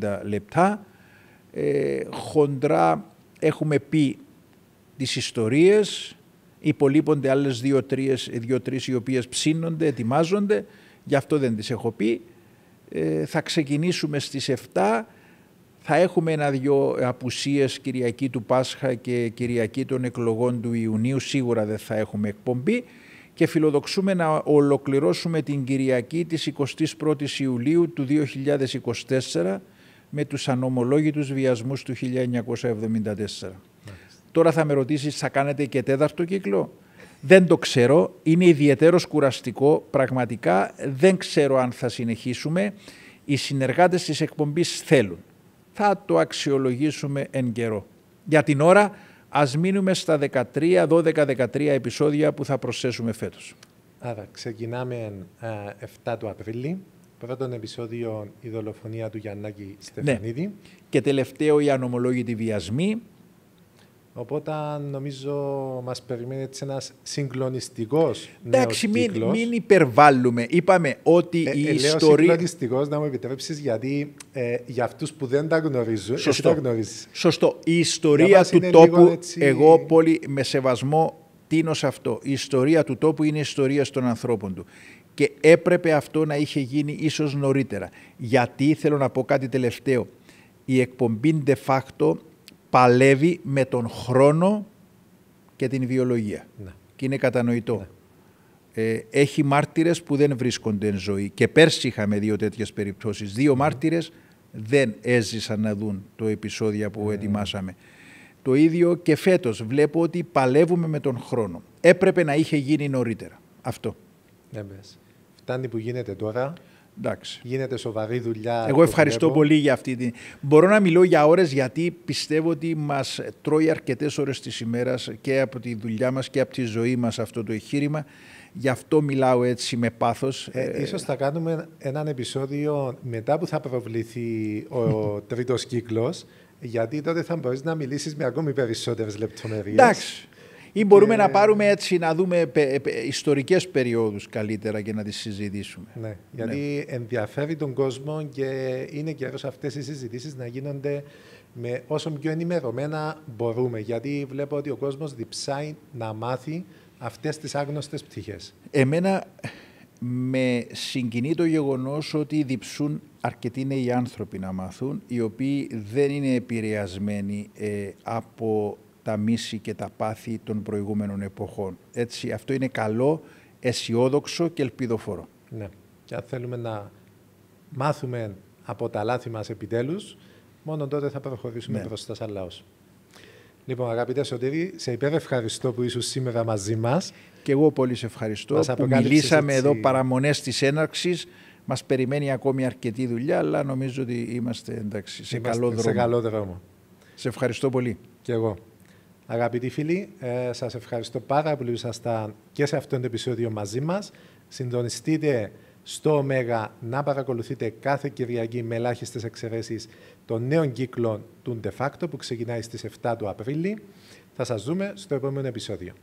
70 λεπτά. Ε, χοντρά έχουμε πει τις ιστορίες, υπολείπονται άλλες δύο-τρεις δύο, οι οποίες ψήνονται, ετοιμάζονται, γι' αυτό δεν τις έχω πει. Ε, θα ξεκινήσουμε στις 7. Θα έχουμε ένα-δυο απουσίες Κυριακή του Πάσχα και Κυριακή των εκλογών του Ιουνίου. Σίγουρα δεν θα έχουμε εκπομπή και φιλοδοξούμε να ολοκληρώσουμε την Κυριακή της 21ης Ιουλίου του 2024 με τους ανομολόγητους βιασμούς του 1974. Τώρα θα με ρωτήσεις, θα κάνετε και τέταρτο κύκλο. Δεν το ξέρω, είναι ιδιαίτερος κουραστικό, πραγματικά δεν ξέρω αν θα συνεχίσουμε. Οι συνεργάτες της εκπομπής θέλουν. Θα το αξιολογήσουμε εν καιρό. Για την ώρα ας μείνουμε στα 13, 12-13 επεισόδια που θα προσθέσουμε φέτος. Άρα ξεκινάμε 7 ε, του Απρίλη, πρώτον επεισόδιο η δολοφονία του Γιαννάκη ναι. Στεφανίδη. Ναι. Και τελευταίο η ανομολόγητη βιασμή. Οπότε νομίζω μας περιμένει έτσι ένας συγκλονιστικός Εντάξει, μην, μην υπερβάλλουμε. Είπαμε ότι ε, η ε, ιστορία. Είναι συγκλονιστικός, να μου επιτρέψεις, γιατί ε, για αυτούς που δεν τα γνωρίζουν, Σωστό. Σωστό. Η ιστορία του τόπου, εγώ πολύ με σεβασμό τίνω σε αυτό. Η ιστορία του τόπου είναι η ιστορία των ανθρώπων του. Και έπρεπε αυτό να είχε γίνει ίσως νωρίτερα. Γιατί θέλω να πω κάτι τελευταίο. Η εκπομπή de facto παλεύει με τον χρόνο και την βιολογία. Ναι. Και είναι κατανοητό. Ναι. Ε, έχει μάρτυρες που δεν βρίσκονται εν ζωή. Και πέρσι είχαμε δύο τέτοιες περιπτώσεις. Δύο ναι. μάρτυρες δεν έζησαν να δουν το επεισόδιο που ναι. ετοιμάσαμε. Το ίδιο και φέτος. Βλέπω ότι παλεύουμε με τον χρόνο. Έπρεπε να είχε γίνει νωρίτερα. Αυτό. Ναι, Φτάνει που γίνεται τώρα. Εντάξει. Γίνεται σοβαρή δουλειά. Εγώ ευχαριστώ πολύ για αυτή την. Μπορώ να μιλώ για ώρες γιατί πιστεύω ότι μας τρώει αρκετές ώρες της ημέρας και από τη δουλειά μας και από τη ζωή μας αυτό το εγχείρημα. Γι' αυτό μιλάω έτσι με πάθος. Ε, ε, ίσως θα κάνουμε έναν επεισόδιο μετά που θα προβληθεί ο τρίτος κύκλος. Γιατί τότε θα μπορείς να μιλήσεις με ακόμη περισσότερες λεπτομέρειες. Εντάξει ή μπορούμε να πάρουμε έτσι να δούμε πε, ιστορικές περιόδους καλύτερα και να τις συζητήσουμε. Ναι, γιατί ναι. ενδιαφέρει τον κόσμο και είναι καιρός αυτές οι συζητήσεις να γίνονται με όσο πιο ενημερωμένα μπορούμε. Γιατί βλέπω ότι ο κόσμος διψάει να μάθει αυτές τις άγνωστες πτυχές. Εμένα με συγκινεί το γεγονός ότι διψούν αρκετοί νέοι άνθρωποι να μάθουν, οι οποίοι δεν είναι επηρεασμένοι ε, από τα μίση και τα πάθη των προηγούμενων εποχών. Έτσι, αυτό είναι καλό, αισιόδοξο και ελπιδοφόρο. Ναι. Και αν θέλουμε να μάθουμε από τα λάθη μας επιτέλους, μόνο τότε θα προχωρήσουμε ναι. μπροστά σαν λαός. Λοιπόν, αγαπητέ Σωτήρη, σε υπερευχαριστώ που ήσουν σήμερα μαζί μας. Και εγώ πολύ σε ευχαριστώ μας που μιλήσαμε έτσι... εδώ παραμονές της έναρξης. Μας περιμένει ακόμη αρκετή δουλειά, αλλά νομίζω ότι είμαστε εντάξει, σε είμαστε καλό δρόμο. Σε καλό δρόμο. Σε ευχαριστώ πολύ. Και εγώ. Αγαπητοί φίλοι, ε, σας ευχαριστώ πάρα πολύ που ήσασταν και σε αυτό το επεισόδιο μαζί μας. Συντονιστείτε στο ΩΜΕΓΑ να παρακολουθείτε κάθε Κυριακή με ελάχιστες εξαιρέσεις των νέων κύκλων του De Facto που ξεκινάει στις 7 του Απρίλη. Θα σας δούμε στο επόμενο επεισόδιο.